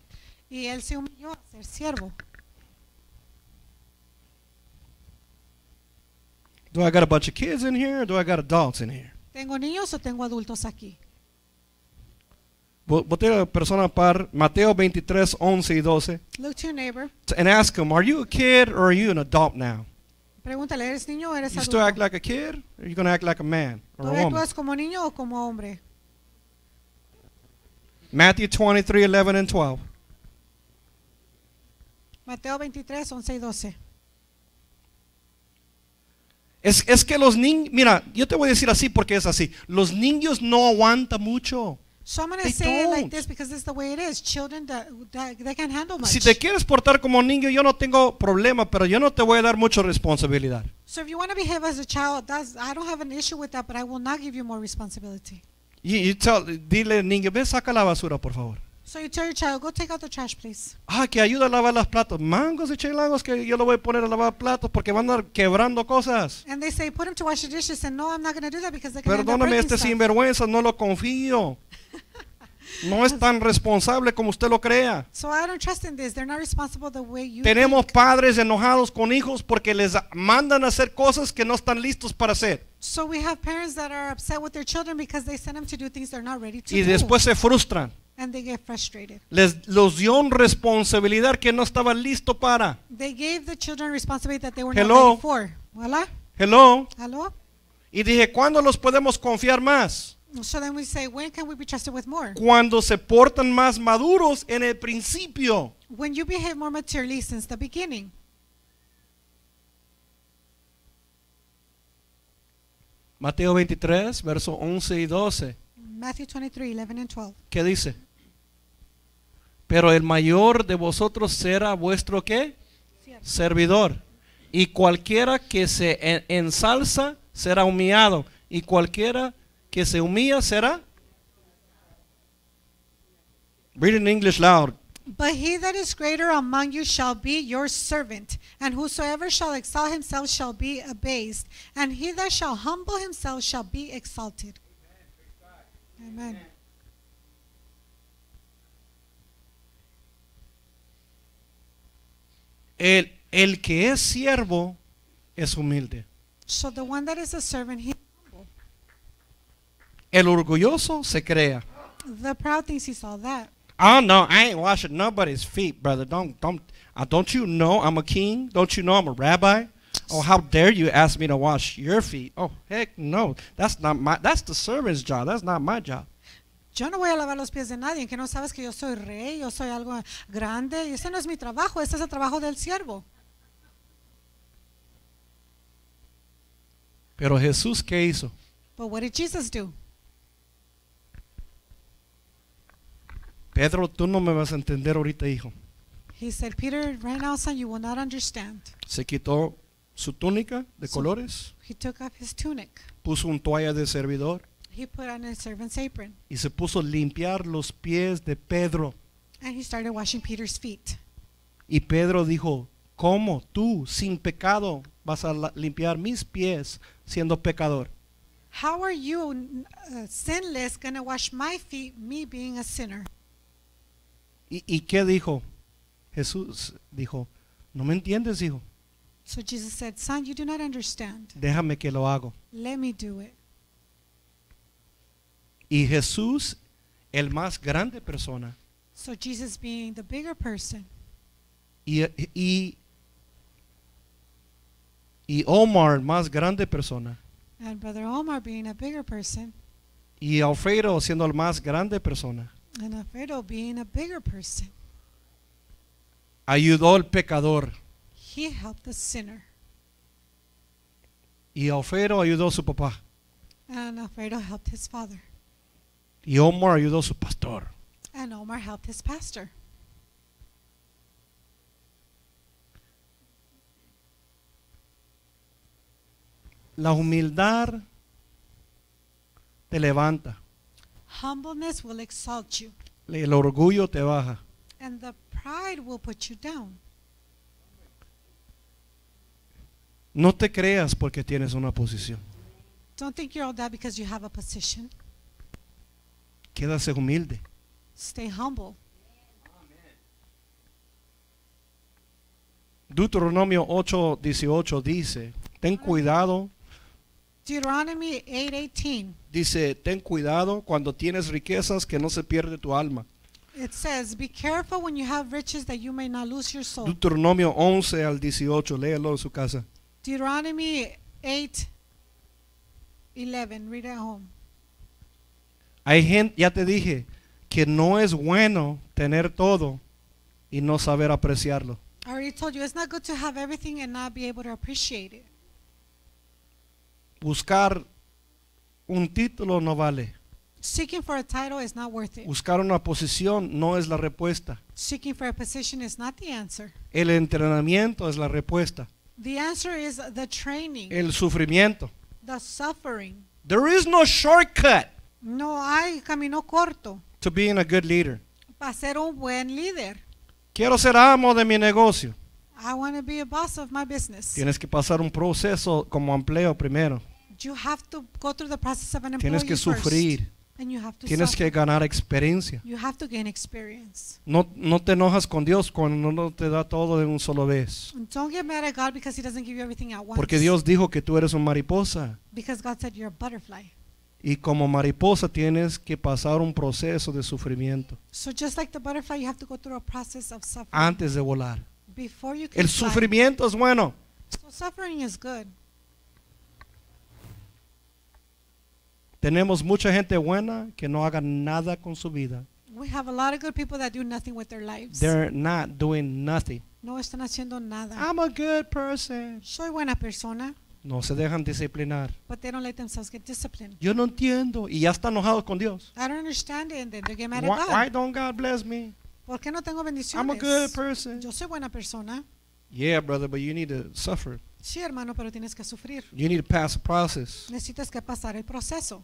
Y él se a ser Do I got a bunch of kids in here or do I got adults in here? ¿Tengo niños o tengo adultos aquí? Botea persona par Mateo 23, 11 y 12. Look to your neighbor. And ask him, are you a kid or are you an adult now? Pregúntale, ¿eres niño o eres adulto? You still act like a kid or are you going to act like a man or a woman? actúas como niño o como hombre? Matthew 23, 11 y 12. Mateo 23, 11 y 12. Es, es que los niños, mira, yo te voy a decir así porque es así. Los niños no aguantan mucho. So I'm gonna say don't. it like this because this is the way it is. Children that, that they can not handle much. Si te quieres portar como niño, yo no tengo problema, pero yo no te voy a dar mucho responsabilidad. So if you want to behave as a child, that's, I don't have an issue with that, but I will not give you more responsibility. Y, y tell, dile niño, ven saca la basura, por favor. So you tell your child, go take out the trash, please. Ah, que ayuda a lavar los platos. Mangos y chilangos que yo lo voy a poner a lavar platos porque van a andar quebrando cosas. And they say, put him to wash the dishes. And no, I'm not going to do that because they're going to Perdóname, este sinvergüenza, no lo confío. No es tan responsable como usted lo crea. So I don't trust in this. They're not responsible the way you Tenemos padres enojados con hijos porque les mandan a hacer cosas que no están listos para hacer. So we have parents that are upset with their children because they send them to do things they're not ready to do. Y después se frustran. And they get frustrated. Les los dio responsabilidad que no estaban listo para. They gave the children responsibility that they were Hello. not ready for. Hola. Hello. Hello. Y dije, ¿cuándo los podemos confiar más? So then we say, when can we be trusted with more? Cuando se portan más maduros en el principio. When you behave more maturely since the beginning. Mateo 23, verso 11 y 12. Matthew 23, 11 and 12. ¿Qué dice? Pero el mayor de vosotros será vuestro qué? Servidor. Y cualquiera que se ensalza será humillado. Y cualquiera que se humilla será. Read in English loud. But he that is greater among you shall be your servant, and whosoever shall exalt himself shall be abased, and he that shall humble himself shall be exalted. Amen. El, el que es siervo es humilde. So the one that is a servant, he El orgulloso se crea. The proud thinks he's all that. Oh no, I ain't washing nobody's feet, brother. Don't don't uh, don't you know I'm a king? Don't you know I'm a rabbi? Oh, how dare you ask me to wash your feet? Oh, heck no. That's not my that's the servant's job. That's not my job. Yo no voy a lavar los pies de nadie, que no sabes que yo soy rey, yo soy algo grande, y ese no es mi trabajo, ese es el trabajo del siervo. Pero Jesús, ¿qué hizo? But what did Jesus Pedro, tú no me vas a entender ahorita, hijo. Se quitó su túnica de colores. Puso un toalla de servidor. He put on his servant's apron. Y se puso a limpiar los pies de Pedro. And he started washing Peter's feet. Y Pedro dijo, ¿cómo tú sin pecado vas a limpiar mis pies siendo pecador? How are you uh, sinless going to wash my feet, me being a sinner? ¿Y, ¿Y qué dijo? Jesús dijo, ¿no me entiendes, hijo? So Jesus said, son, you do not understand. Déjame que lo hago. Let me do it. Y Jesús, el más grande persona. So Jesus being the bigger person. Y, y, y Omar, más grande persona. And brother Omar being a bigger person. Y Alfredo siendo el más grande persona. And Alfredo being a bigger person. Ayudó al pecador. He helped the sinner. Y Alfredo ayudó a su papá. And Alfredo helped his father. Y Omar ayudó a su pastor. And Omar helped his pastor. La humildad te levanta. Humbleness will exalt you. El orgullo te baja. And the pride will put you down. No te creas porque tienes una posición. Don't think you're all that because you have a position. Quédase humilde. Stay humble. Deuteronomio 8, 18 dice, ten cuidado. Deuteronomy 8.18. Dice, ten cuidado cuando tienes riquezas que no se pierde tu alma. It says, be careful when you have riches that you may not lose your soul. Deuteronomio 11 al 18, léelo en su casa. Deuteronomy 8, 11, read at home. Hay gente, ya te dije, que no es bueno tener todo y no saber apreciarlo. I already told you it's not good to have everything and not be able to appreciate it. Buscar un título no vale. Seeking for a title is not worth it. Buscar una posición no es la respuesta. Seeking for a position is not the answer. El entrenamiento es la respuesta. The answer is the training. El sufrimiento. The suffering. There is no shortcut. No hay camino corto to being a good leader. para ser un buen líder. Quiero ser amo de mi negocio. I want to be a boss of my business. Tienes que pasar un proceso como empleo primero. You have to go through the process of an Tienes que sufrir. First, and you have to Tienes suffer. que ganar experiencia. You have to gain experience. No, no te enojas con Dios cuando no te da todo de un solo vez. Don't get mad at God because he doesn't give you everything at once. Porque Dios dijo que tú eres una mariposa. Because God said you're a butterfly. Y como mariposa tienes que pasar un proceso de sufrimiento. So just like the butterfly, you have to go through a process of suffering. Antes de volar. Before you can El fly. sufrimiento es bueno. So suffering is good. Tenemos mucha gente buena que no haga nada con su vida. We have a lot of good people that do nothing with their lives. They're not doing nothing. No están haciendo nada. I'm a good person. Soy buena persona. No se dejan disciplinar. But they don't let themselves get disciplined. Yo no entiendo y ya están enojados con Dios. I don't understand and then they get mad at Why, God. why don't God bless me? ¿Por qué no tengo bendiciones? I'm a good person. Yo soy buena persona. Yeah, brother, but you need to suffer. Sí, hermano, pero tienes que sufrir. You need to pass a process. Necesitas que pasar el proceso.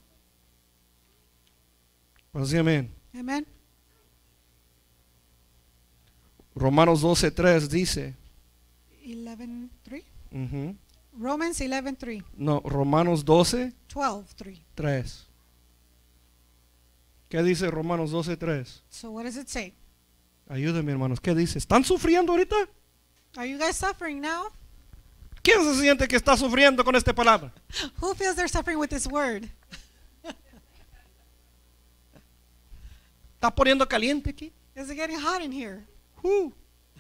Pues sí, amén. Amén. Romanos 12:3 dice. 11:3. Uh -huh. Romans 11:3. No, Romanos 12. 12:3. 3. ¿Qué dice Romanos 12:3? So what does it say? Ayúdenme, hermanos. ¿Qué dice? ¿Están sufriendo ahorita? Are you guys suffering now? ¿Quién se siente que está sufriendo con esta palabra? [laughs] Who feels they're suffering with this word? [laughs] ¿Está poniendo caliente aquí? Is it getting hot in here? Who?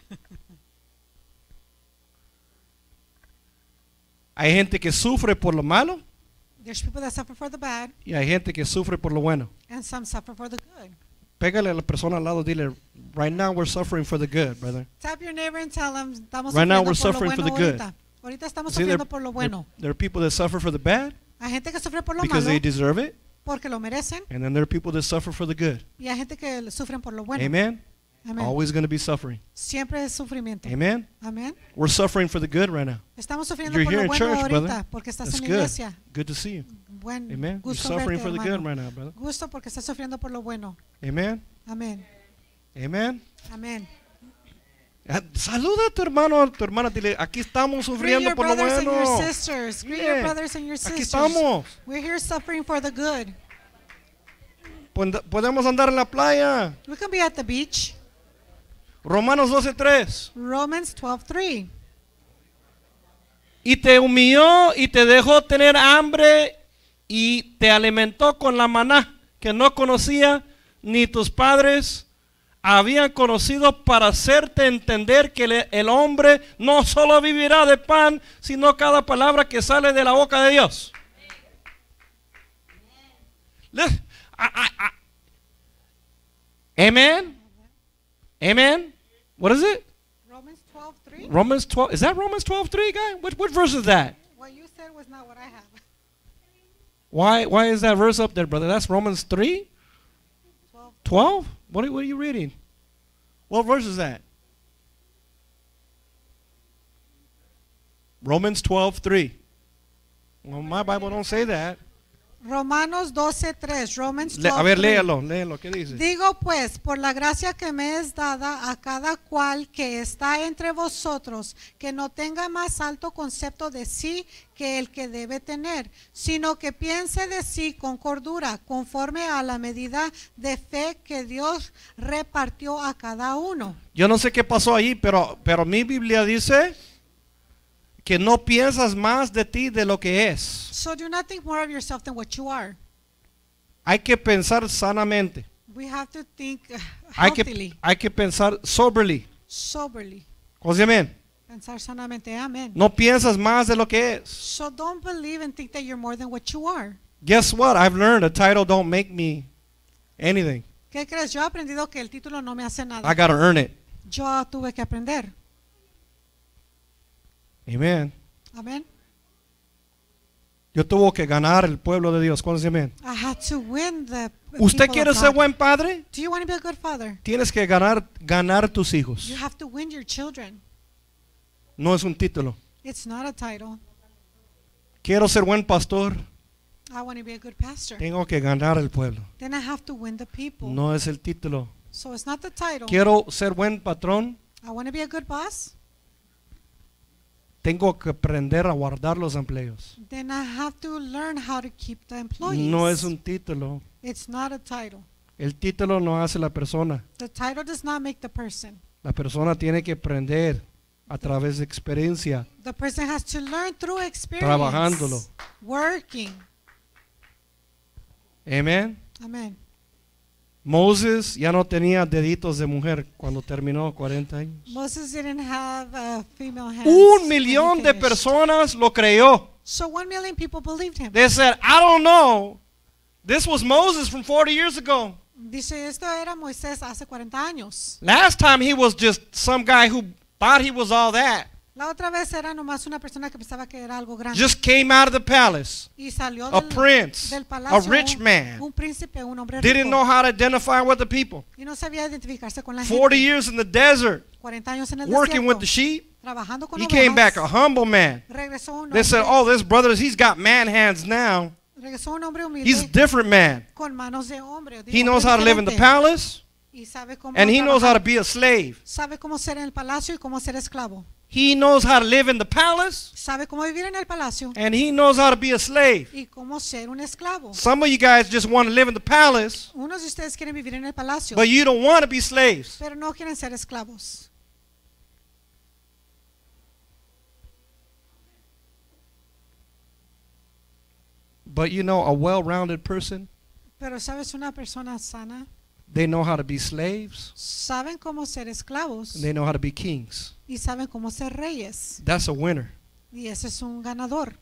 [laughs] Hay gente que sufre por lo malo. There's people that suffer for the bad. Y hay gente que sufre por lo bueno. And some suffer for the good. Pégale a la persona al lado, dile, right now we're suffering for the good, brother. Tap your neighbor and tell them, estamos right now we're suffering bueno for the good. Ahorita. ahorita estamos See, sufriendo there, por lo bueno. There, there, are people that suffer for the bad. Hay gente que sufre por lo because malo. they deserve it. Porque lo merecen. And then there are people that suffer for the good. Y hay gente que sufren por lo bueno. Amen. Amen. Always going to be suffering. Siempre es sufrimiento. Amen. Amen. We're suffering for the good right now. Estamos sufriendo You're por here lo bueno ahorita, church, brother. Porque estás That's en good. Iglesia. Good to see you. Buen Amen. You're suffering verte, for the hermano. good right now, brother. Gusto porque estás sufriendo por lo bueno. Amen. Amen. Amen. Amen. Ah, saluda a tu hermano, a tu hermana, dile, aquí estamos sufriendo por lo bueno. Aquí estamos. We're here suffering for the good. Podemos andar en la playa. We can be at the beach. Romanos 12:3. Romans 12:3. Y te humilló y te dejó tener hambre y te alimentó con la maná que no conocía ni tus padres habían conocido para hacerte entender que el hombre no solo vivirá de pan, sino cada palabra que sale de la boca de Dios. Amén. Amén. What is it? Romans 12, 3. Romans 12. Is that Romans 12, 3, guy? What, what verse is that? What you said was not what I have. Why, why is that verse up there, brother? That's Romans 3? 12. 12? What, what are you reading? What verse is that? Romans 12, 3. Well, my Bible don't say that. Romanos 12:3, Romans A ver, léalo, léalo, ¿qué dice? Digo pues, por la gracia que me es dada a cada cual que está entre vosotros, que no tenga más alto concepto de sí que el que debe tener, sino que piense de sí con cordura, conforme a la medida de fe que Dios repartió a cada uno. Yo no sé qué pasó ahí, pero, pero mi Biblia dice que no piensas más de ti de lo que es. So do not think more of yourself than what you are. Hay que pensar sanamente. We have to think uh, hay que, hay que pensar soberly. Soberly. amén. Pensar sanamente, amén. No piensas más de lo que es. So don't believe and think that you're more than what you are. Guess what? I've learned a title don't make me anything. ¿Qué crees? Yo he aprendido que el título no me hace nada. I gotta earn it. Yo tuve que aprender. Amén. Amén. Yo tuve que ganar el pueblo de Dios. ¿Cuál es amén? ¿Usted quiere ser buen padre? Do you want to be a good father? Tienes que ganar, ganar tus hijos. You have to win your children. No es un título. It's not a title. Quiero ser buen pastor. I want to be a good pastor. Tengo que ganar el pueblo. Then I have to win the people. No es el título. So it's not the title. Quiero ser buen patrón. I want to be a good boss. Tengo que aprender a guardar los empleos. Then I have to learn how to keep the employees. No es un título. It's not a title. El título no hace la persona. The title does not make the person. La persona tiene que aprender a través de experiencia. The person has to learn through experience. Trabajándolo. Working. Amén. Amen. Moses ya no tenía deditos de mujer cuando terminó 40 años. Moses didn't have, a uh, female Un millón de personas lo creyó. So one million people believed him. They said, I don't know. This was Moses from 40 years ago. Dice, esto era Moisés hace 40 años. Last time he was just some guy who thought he was all that. La otra vez era nomás una persona que pensaba que era algo grande. Just came out of the palace. Y salió a del, prince, del palacio, a rich man. Un, príncipe, un hombre rico. Didn't know how to identify with the people. Y no sabía identificarse con la 40 gente. 40 years in the desert. 40 años en el working desierto. with the sheep. Trabajando con he ovejas. came back a humble man. Regresó un They said, "Oh, this brother, he's got man hands now." Regresó un hombre humilde. He's a different man. Con manos de hombre. he knows how to live in the palace. Y sabe cómo and he trabajar. knows how to be a slave. Sabe cómo ser en el palacio y cómo ser esclavo. He knows how to live in the palace. Sabe cómo vivir en el palacio. And he knows how to be a slave. Y cómo ser un esclavo. Some of you guys just want to live in the palace. Unos de ustedes quieren vivir en el palacio. But you don't want to be slaves. Pero no quieren ser esclavos. But you know a well-rounded person. Pero sabes una persona sana. They know how to be slaves. Saben cómo ser esclavos. Y saben cómo ser reyes. Y ese es un ganador.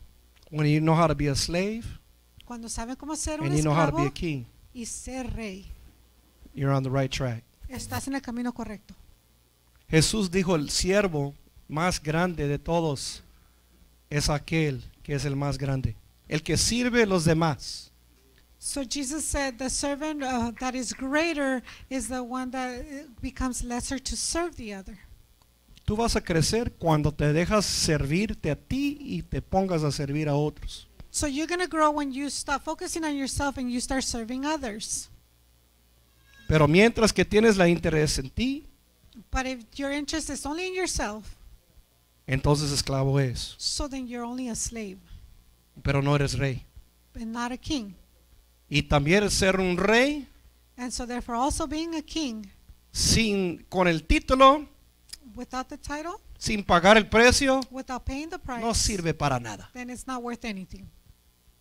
Cuando saben cómo ser un esclavo. how to be y ser rey. Estás en el camino correcto. Jesús dijo, el siervo más grande de todos es aquel que es el más grande, el que sirve a los demás. So Jesus said, The servant uh, that is greater is the one that uh, becomes lesser to serve the other. Tú vas a crecer cuando te dejas servirte a ti y te pongas a servir a otros. So you're going to grow when you stop focusing on yourself and you start serving others. Pero mientras que tienes la interés en ti, But if your interest is only in yourself, entonces esclavo es. So then you're only a slave. Pero no eres rey. And not a king. Y también ser un rey. And so therefore also being a king. Sin con el título. Without the title. Sin pagar el precio. Without paying the price. No sirve para nada. Then it's not worth anything.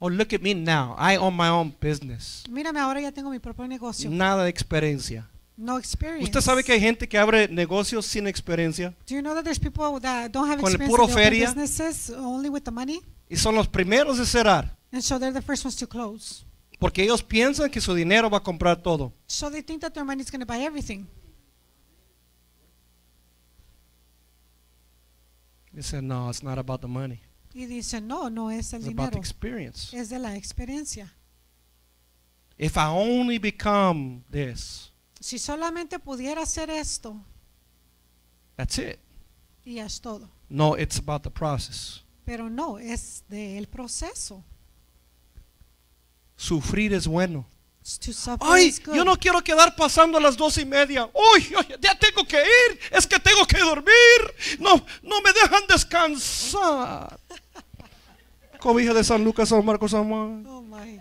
Oh, look at me now. I own my own business. Mírame ahora ya tengo mi propio negocio. Nada de experiencia. No experience. ¿Usted sabe que hay gente que abre negocios sin experiencia? Do you know that there's people that don't have Con puro feria. Businesses only with the money? Y son los primeros de cerrar. And so they're the first ones to close. Porque ellos piensan que su dinero va a comprar todo. So they think that their money is going to buy everything. They said, no, it's not about the money. Y dice, no, no es el it's dinero. About the experience. Es de la experiencia. If I only become this. Si solamente pudiera hacer esto. That's it. Y es todo. No, it's about the process. Pero no, es del proceso. Sufrir es bueno. Ay, yo no quiero quedar pasando a las dos y media. Uy, ya tengo que ir. Es que tengo que dormir. No, no me dejan descansar. [laughs] Cobija de San Lucas, San Marcos, San Juan. Oh my.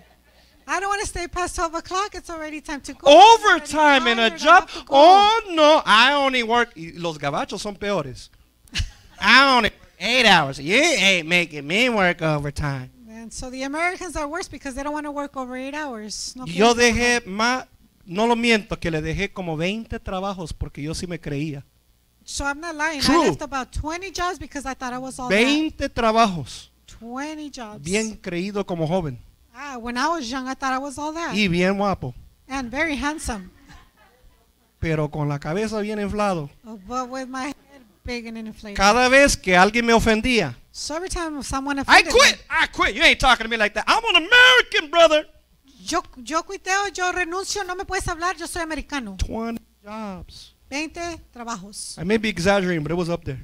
I don't want to stay past 12 o'clock. It's already time to go. Overtime in a job. Oh no, I only work. Los gabachos son peores. I only eight hours. You ain't making me work overtime. So the Americans are worse because they don't want to work over eight hours. No yo dejé más, no lo miento, que le dejé como 20 trabajos porque yo sí me creía. So I'm not lying. True. I left about 20 jobs because I thought I was all 20 that. trabajos. 20 jobs. Bien creído como joven. Ah, when I was young I thought I was all that. Y bien guapo. And very handsome. Pero con la cabeza bien inflado. Oh, but with my and inflated. Cada vez que alguien me ofendía, so every time someone I offended quit. me, I quit. You ain't talking to me like that. I'm an American, brother. yo, yo cuiteo, yo renuncio, no me puedes hablar, yo soy americano. 20 jobs. 20 trabajos. I may be exaggerating, but it was up there.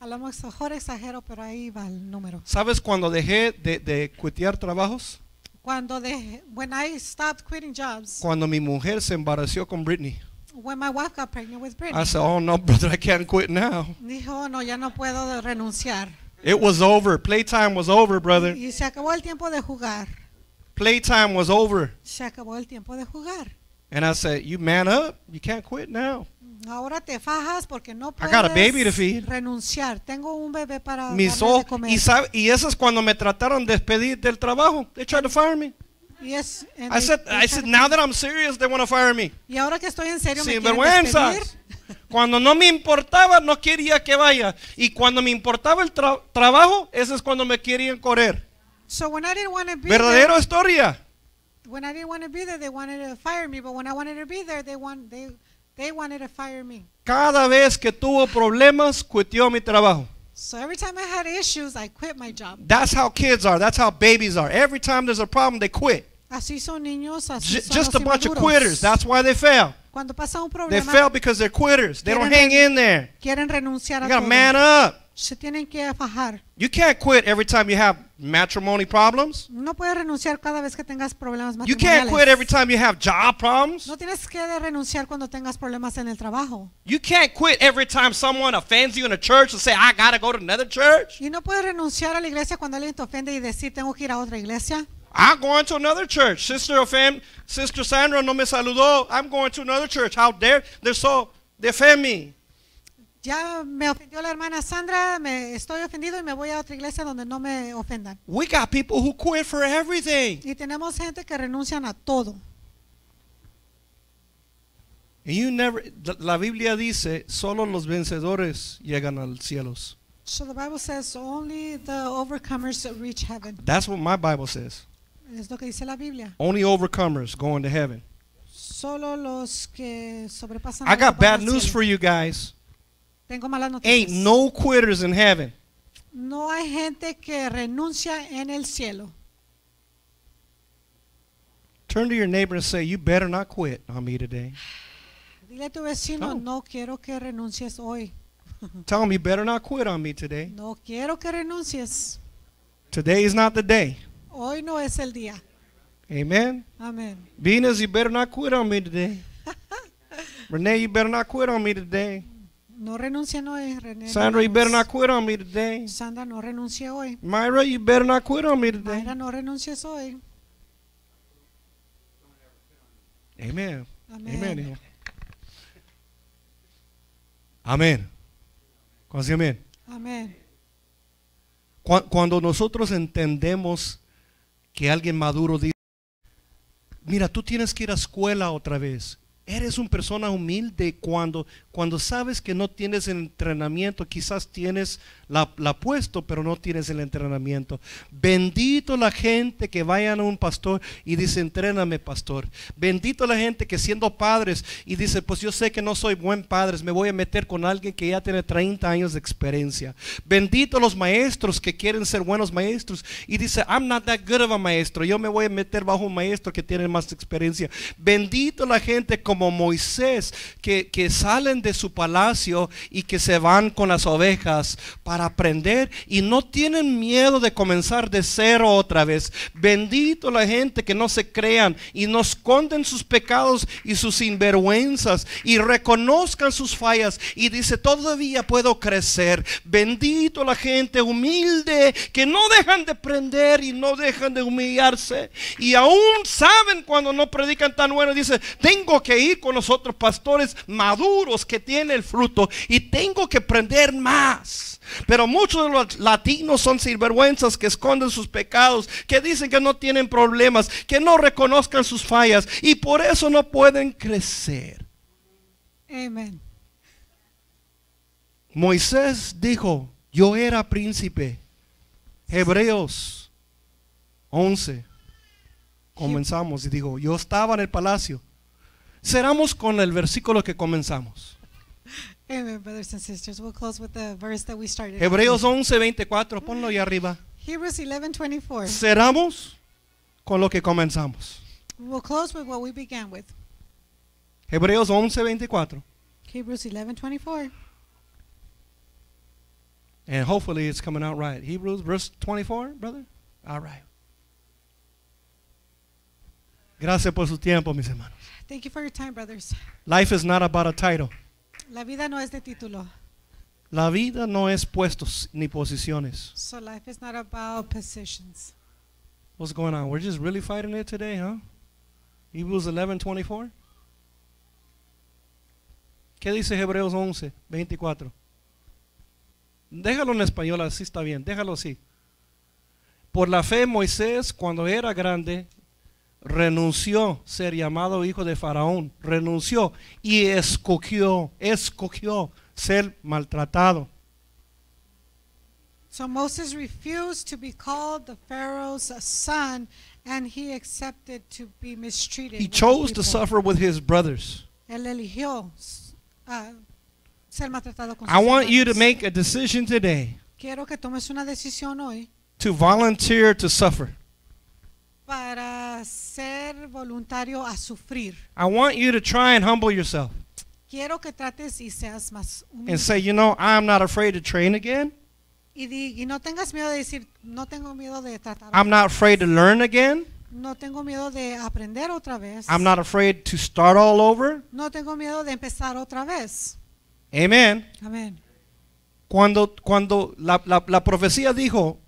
A lo mejor exagero, pero ahí va el número. ¿Sabes cuando dejé de, de cuitear trabajos? Cuando de, when I stopped quitting jobs, Cuando mi mujer se embarazó con Britney. When my wife got pregnant with Brittany. I said, "Oh no, brother, I can't quit now." Dijo, "No, ya no puedo renunciar." It was over. Playtime was over, brother. Y se acabó el tiempo de jugar. Playtime was over. Se acabó el tiempo de jugar. And I said, "You man up. You can't quit now." Ahora te fajas porque no puedes I got a baby to feed. renunciar. Tengo un bebé para darle de comer. Y, sabe, y eso es cuando me trataron de despedir del trabajo. They tried to fire me. Yes, eh, I said, I said, now that I'm serious, they want to fire me. Y ahora que estoy en serio, Sin me vergüenza. Cuando no me importaba, no quería que vaya. Y cuando me importaba el tra trabajo, ese es cuando me querían correr. So when I didn't want to be Verdadero there, historia. When I didn't want to be there, they wanted to fire me. But when I wanted to be there, they want, they, they wanted to fire me. Cada vez que tuvo problemas, cuitió mi trabajo. So every time I had issues, I quit my job. That's how kids are. That's how babies are. Every time there's a problem, they quit. Así son niños, así son just a bunch of quitters. That's why they fail. Cuando pasa un They problema, fail because they're quitters. They don't Quieren- hang in there. quieren renunciar a You gotta todo. man up. Se tienen que afajar. You can't quit every time you have matrimony problems. No puedes renunciar cada vez que tengas problemas matrimoniales. You can't quit every time you have job problems. No tienes que de renunciar cuando tengas problemas en el trabajo. You can't quit every time someone offends you in a church and say, I gotta go to another church. Y no puedes renunciar a la iglesia cuando alguien te ofende y decir, tengo que ir a otra iglesia. I'm going to another church. Sister offend, Sister Sandra no me saludó. I'm going to another church. How dare they're so they offend me. Ya me ofendió la hermana Sandra, me estoy ofendido y me voy a otra iglesia donde no me ofendan. We got people who quit for everything. Y tenemos gente que renuncian a todo. And you never, la Biblia dice, solo los vencedores llegan al cielo. So the Bible says only the overcomers reach heaven. That's what my Bible says. Es lo que dice la Biblia. Only overcomers going to heaven. Solo los que sobrepasan I got bad news for you guys. Tengo malas noticias. Ain't no quitters in heaven. No hay gente que renuncia en el cielo. Turn to your neighbor and say, "You better not quit on me today." Dile a tu vecino, no, no quiero que renuncies hoy. [laughs] Tell him you better not quit on me today. No quiero que renuncies. Today is not the day. Hoy no es el día. Amen. Amen. Venus, you better not quit on me today. [laughs] Renee, you better not quit on me today. No renuncie hoy, Renee. Sandra, you better not quit on me today. Sandra, no renuncie hoy. Myra, you better not quit on me today. Myra, no renuncies hoy. Amen. Amen. Amén. Amén. Cuando nosotros entendemos que alguien maduro dice, mira, tú tienes que ir a escuela otra vez. Eres una persona humilde cuando, cuando sabes que no tienes el entrenamiento, quizás tienes la, la puesto, pero no tienes el entrenamiento. Bendito la gente que vayan a un pastor y dice, entréname pastor. Bendito la gente que siendo padres y dice, pues yo sé que no soy buen padre, me voy a meter con alguien que ya tiene 30 años de experiencia. Bendito los maestros que quieren ser buenos maestros y dice, I'm not that good of a maestro, yo me voy a meter bajo un maestro que tiene más experiencia. Bendito la gente con como Moisés que, salen de su palacio y que se van con las ovejas para aprender y no tienen miedo de comenzar de cero otra vez. Bendito la gente que no se crean y no esconden sus pecados y sus sinvergüenzas y reconozcan sus fallas y dice, todavía puedo crecer. Bendito la gente humilde que no dejan de prender y no dejan de humillarse y aún saben cuando no predican tan bueno, dice, tengo que con los otros pastores maduros que tienen el fruto y tengo que aprender más. Pero muchos de los latinos son sinvergüenzas que esconden sus pecados, que dicen que no tienen problemas, que no reconozcan sus fallas y por eso no pueden crecer. Amén. Moisés dijo, yo era príncipe. Hebreos 11. Comenzamos y dijo, yo estaba en el palacio Cerramos con el versículo que comenzamos. Amen, brothers and sisters. We'll close with the verse that we started. Hebreos 11:24, ponlo ahí arriba. Hebrews 11:24. Cerramos con lo que comenzamos. We'll close with what we began with. Hebreos 11:24. Hebrews 11:24. And hopefully it's coming out right. Hebrews verse 24, brother. All right. Gracias por su tiempo, mis hermanos. Thank you for your time, brothers. Life is not about a title. La vida no es de título. La vida no es puestos ni posiciones. So life is not about positions. What's going on? We're just really fighting it today, huh? Hebrews 11:24. ¿Qué dice Hebreos 11:24? Déjalo en español, así está bien, déjalo así. Por la fe Moisés, cuando era grande, renunció ser llamado hijo de Faraón, renunció y escogió, escogió ser maltratado. So Moses refused to be called the Pharaoh's son and he accepted to be mistreated. He chose to suffer with his brothers. Él eligió uh, ser maltratado con I sus want hermanos. you to make a decision today Quiero que tomes una decisión hoy to volunteer to suffer. para ser voluntario a sufrir. I want you to try and humble yourself. Quiero que trates y seas más humilde. And say, you know, I'm not afraid to train again. Y, di, y no tengas miedo de decir, no tengo miedo de tratar. I'm not afraid to learn again. No tengo miedo de aprender otra vez. I'm not afraid to start all over. No tengo miedo de empezar otra vez. Amen. Amen. Cuando, cuando la, la, la profecía dijo,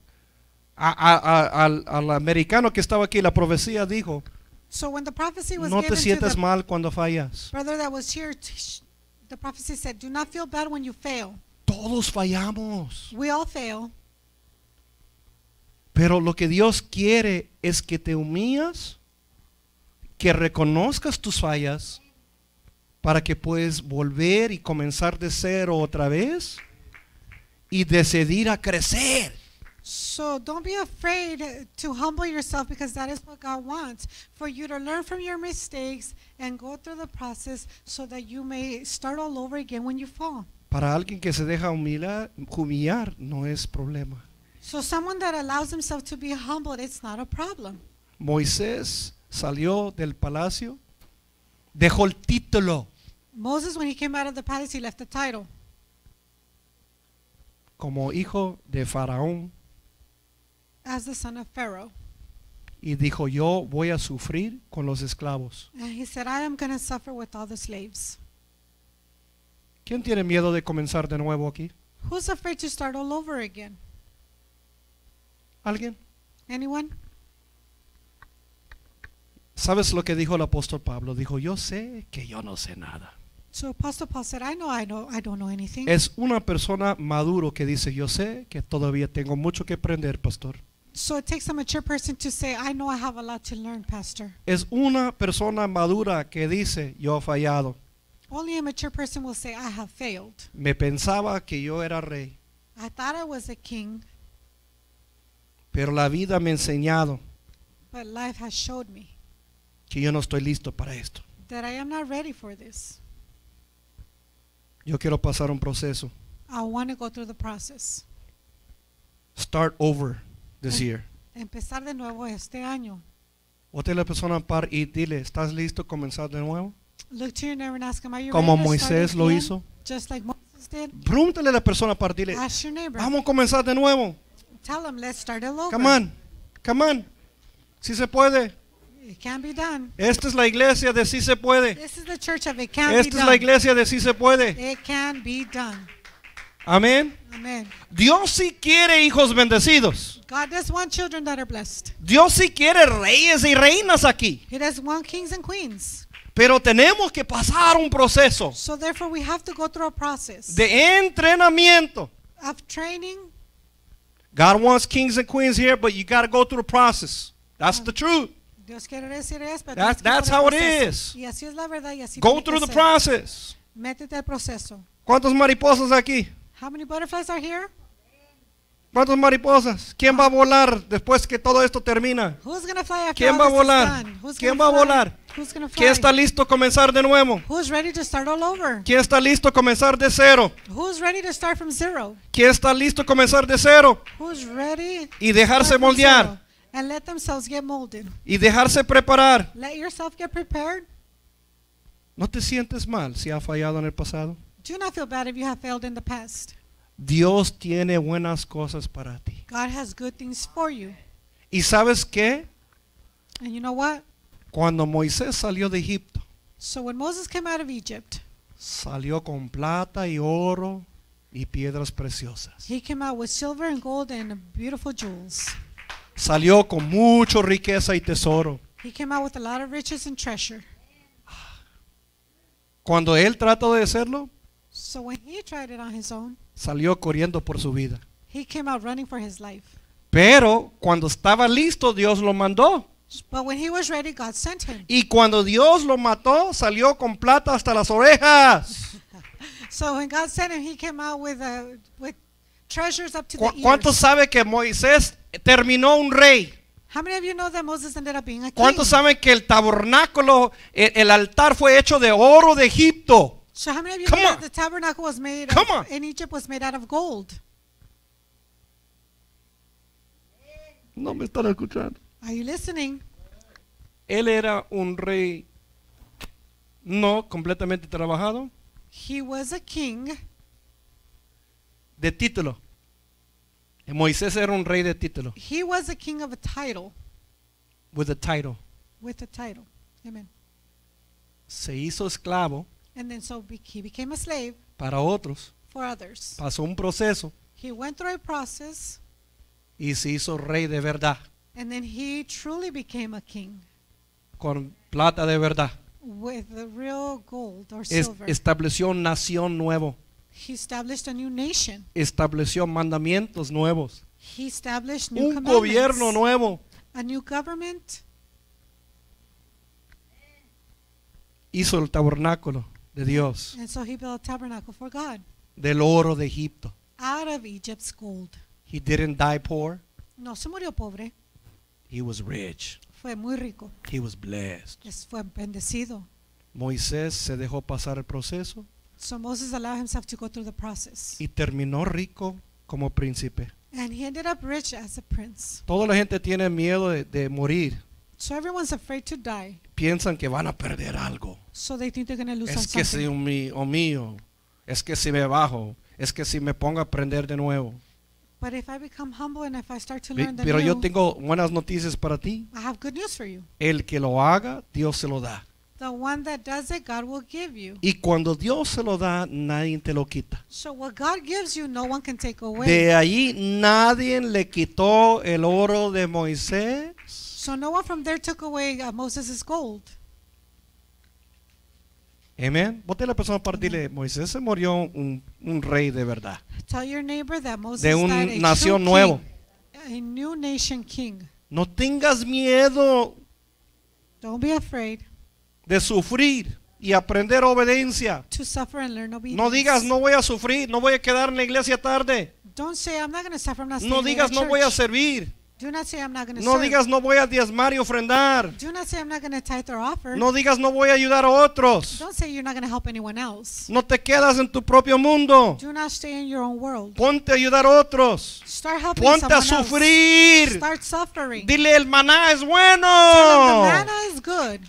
al, americano que estaba aquí, la profecía dijo, no te sientas mal cuando fallas. Todos fallamos. Pero lo que Dios quiere es que te humillas, que reconozcas tus fallas, para que puedas volver y comenzar de cero otra vez y decidir a crecer. So don't be afraid to humble yourself because that is what God wants for you to learn from your mistakes and go through the process so that you may start all over again when you fall. Para alguien que se deja humilar, humillar no es problema. So someone that allows himself to be humbled, it's not a problem. Moisés salió del palacio, dejó el título. Moses when he came out of the palace, he left the title. Como hijo de Faraón Y dijo, yo voy a sufrir con los esclavos. ¿Quién tiene miedo de comenzar de nuevo aquí? Who's ¿Alguien? Anyone? ¿Sabes lo que dijo el apóstol Pablo? Dijo, yo sé que yo no sé nada. Es una persona maduro que dice, yo sé que todavía tengo mucho que aprender, pastor. So it takes a mature person to say, I know I have a lot to learn, pastor. Es una persona madura que dice, yo he fallado. Only a mature person will say, I have failed. Me pensaba que yo era rey, I thought I was a king, pero la vida me ha enseñado but life has showed me que yo no estoy listo para esto. that I am not ready for this. Yo quiero pasar un proceso. I want to go through the process. Start over. Em- empezar de nuevo este año. a la persona par y dile, ¿estás listo a comenzar de nuevo? Como Moisés lo hizo. Just a la persona par, dile, vamos a comenzar de nuevo. Come on, come on. Si se puede. It Esta es la iglesia de si se puede. Esta es la iglesia de si se puede. It can be done. Amén. Amén. Dios sí quiere hijos bendecidos. God does want children that are blessed. Dios sí quiere reyes y reinas aquí. He does want kings and queens. Pero tenemos que pasar un proceso so therefore we have to go through a process de entrenamiento. Of training. God wants kings and queens here, but you got to go through a process. That's the truth. Dios quiere decir reinas, pero that's, that's how it is. Y así es la verdad, y así go through the process. Métete al proceso. ¿Cuántas mariposas aquí? How ¿Cuántas mariposas? ¿Quién va a volar después que todo esto termina? Who's gonna fly ¿Quién va a volar? ¿Quién va a volar? ¿Quién está listo a comenzar de nuevo? Who's ¿Quién está listo a comenzar de cero? Who's ¿Quién está listo a comenzar de cero? Who's ready y dejarse moldear. Y dejarse preparar. ¿No te sientes mal si ha fallado en el pasado? Do not feel bad if you have failed in the past. Dios tiene buenas cosas para ti. God has good things for you. ¿Y sabes qué? And you know what? Cuando Moisés salió de Egipto, so when Moses came out of Egypt, salió con plata y oro y piedras preciosas. He came out with silver and gold and beautiful jewels. Salió con mucha riqueza y tesoro. He came out with a lot of riches and treasure. Cuando él trató de hacerlo, So when he tried it on his own, salió corriendo por su vida. He came out running for his life. Pero cuando estaba listo, Dios lo mandó. But when he was ready, God sent him. Y cuando Dios lo mató, salió con plata hasta las orejas. [laughs] so when God sent him, he came out with, a, uh, with treasures up to the ears. ¿Cuántos saben que Moisés terminó un rey? How many of you know that Moses ended up being a king? ¿Cuántos saben que el tabernáculo, el, el altar fue hecho de oro de Egipto? So how many of you know that the tabernacle was made Come of, on. in Egypt was made out of gold? No me están escuchando. Are you listening? Él era un rey no completamente trabajado. He was a king. De título. Moisés era un rey de título. He was a king of a title. With a title. With a title. Amen. Se hizo esclavo And then so he became a slave para otros. For others. Pasó un proceso. He went through a process. Y se hizo rey de verdad. And then he truly became a king. Con plata de verdad. With the real gold or es, silver. Estableció nación nuevo. He established a new nation. Estableció mandamientos nuevos. He established new un gobierno nuevo. A new government. Hizo el tabernáculo de Dios. And so he built a tabernacle for God. Del oro de Egipto. Out of Egypt's gold. He didn't die poor. No se murió pobre. He was rich. Fue muy rico. He was blessed. Es fue bendecido. Moisés se dejó pasar el proceso. So Moses allowed himself to go through the process. Y terminó rico como príncipe. And he ended up rich as a prince. Toda la gente tiene miedo de, de morir. So everyone's afraid to die. Piensan que van a perder algo. So they think they're gonna lose es que si mi, oh mío, es que si me bajo, es que si me pongo a aprender de nuevo. But if I become humble and if I start to learn the Pero new, yo tengo buenas noticias para ti. I have good news for you. El que lo haga, Dios se lo da. The one that does it, God will give you. Y cuando Dios se lo da, nadie te lo quita. So what God gives you, no one can take away. De ahí nadie le quitó el oro de Moisés So Noah from there took away uh, Moses' gold. Amén. Vote a la persona para decirle: Moisés se murió un, un, rey de verdad. Tell your neighbor that Moses de una nación nueva. A new nation king. No tengas miedo. Don't be afraid. De sufrir y aprender obediencia. To suffer and learn obedience. No digas no voy a sufrir, no voy a quedar en la iglesia tarde. Don't say, I'm not suffer, I'm not no digas no voy a servir. Do not say I'm not gonna no serve. digas no voy a diezmar y ofrendar. Do not say I'm not gonna tithe or offer. No digas no voy a ayudar a otros. Don't say you're not gonna help anyone else. No te quedas en tu propio mundo. Do not stay in your own world. Ponte a ayudar a otros. Start helping Ponte a sufrir. Else. Start suffering. Dile el maná es bueno. Tell them the manna is good.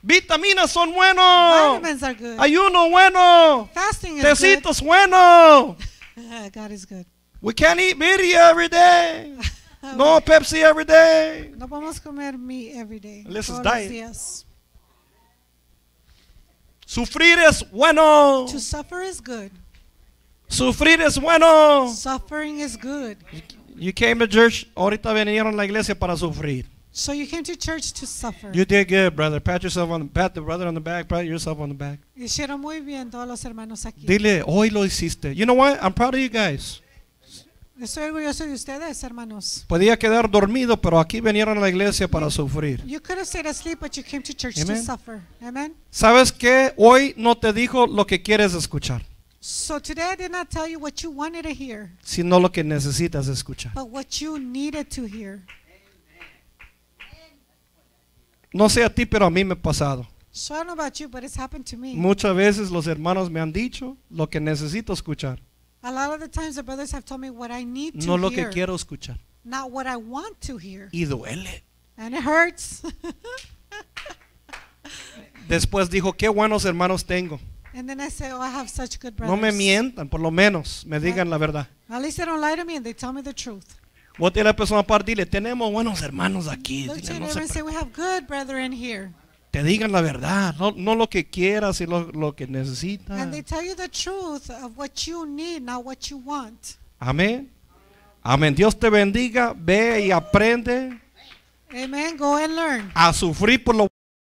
Vitaminas son buenos. Vitamins are good. Ayuno bueno. Fasting is Tecitos good. bueno. [laughs] God is good. We can't eat media every day. [laughs] No Pepsi every day. No podemos comer meat every day. Unless it's diet. Días. Sufrir es bueno. To suffer is good. Sufrir es bueno. Suffering is good. You came to church, ahorita vinieron a la iglesia para sufrir. So you came to church to suffer. You did good, brother. Pat yourself on the pat the brother on the back. Pat yourself on the back. Hicieron muy bien todos los hermanos aquí. Dile, hoy lo hiciste. You know what? I'm proud of you guys. Estoy orgulloso de ustedes, hermanos. Podía quedar dormido, pero aquí vinieron a la iglesia para sufrir. ¿Sabes qué? Hoy no te dijo lo que quieres escuchar, sino lo que necesitas escuchar. but No sé a ti, pero a mí me ha pasado. Muchas veces los hermanos me han dicho lo que necesito escuchar. A lot of the times the brothers have told me what I need to no lo que hear, quiero escuchar. not what I want to hear. Y duele. And it hurts. [laughs] Después dijo, qué buenos hermanos tengo. And then I say, oh, I have such good brothers. No me mientan, por lo menos me digan la verdad. At least they don't lie to me and they tell me the truth. Voy a la persona para y dile, tenemos buenos hermanos aquí. Look Dile, at no say, we have good brethren here te digan la verdad, no, no lo que quieras sino lo, que necesitas. And they tell you the truth of what you need, not what you want. Amén. Amén. Dios te bendiga. Ve y aprende. Amen. Go and learn. A sufrir por lo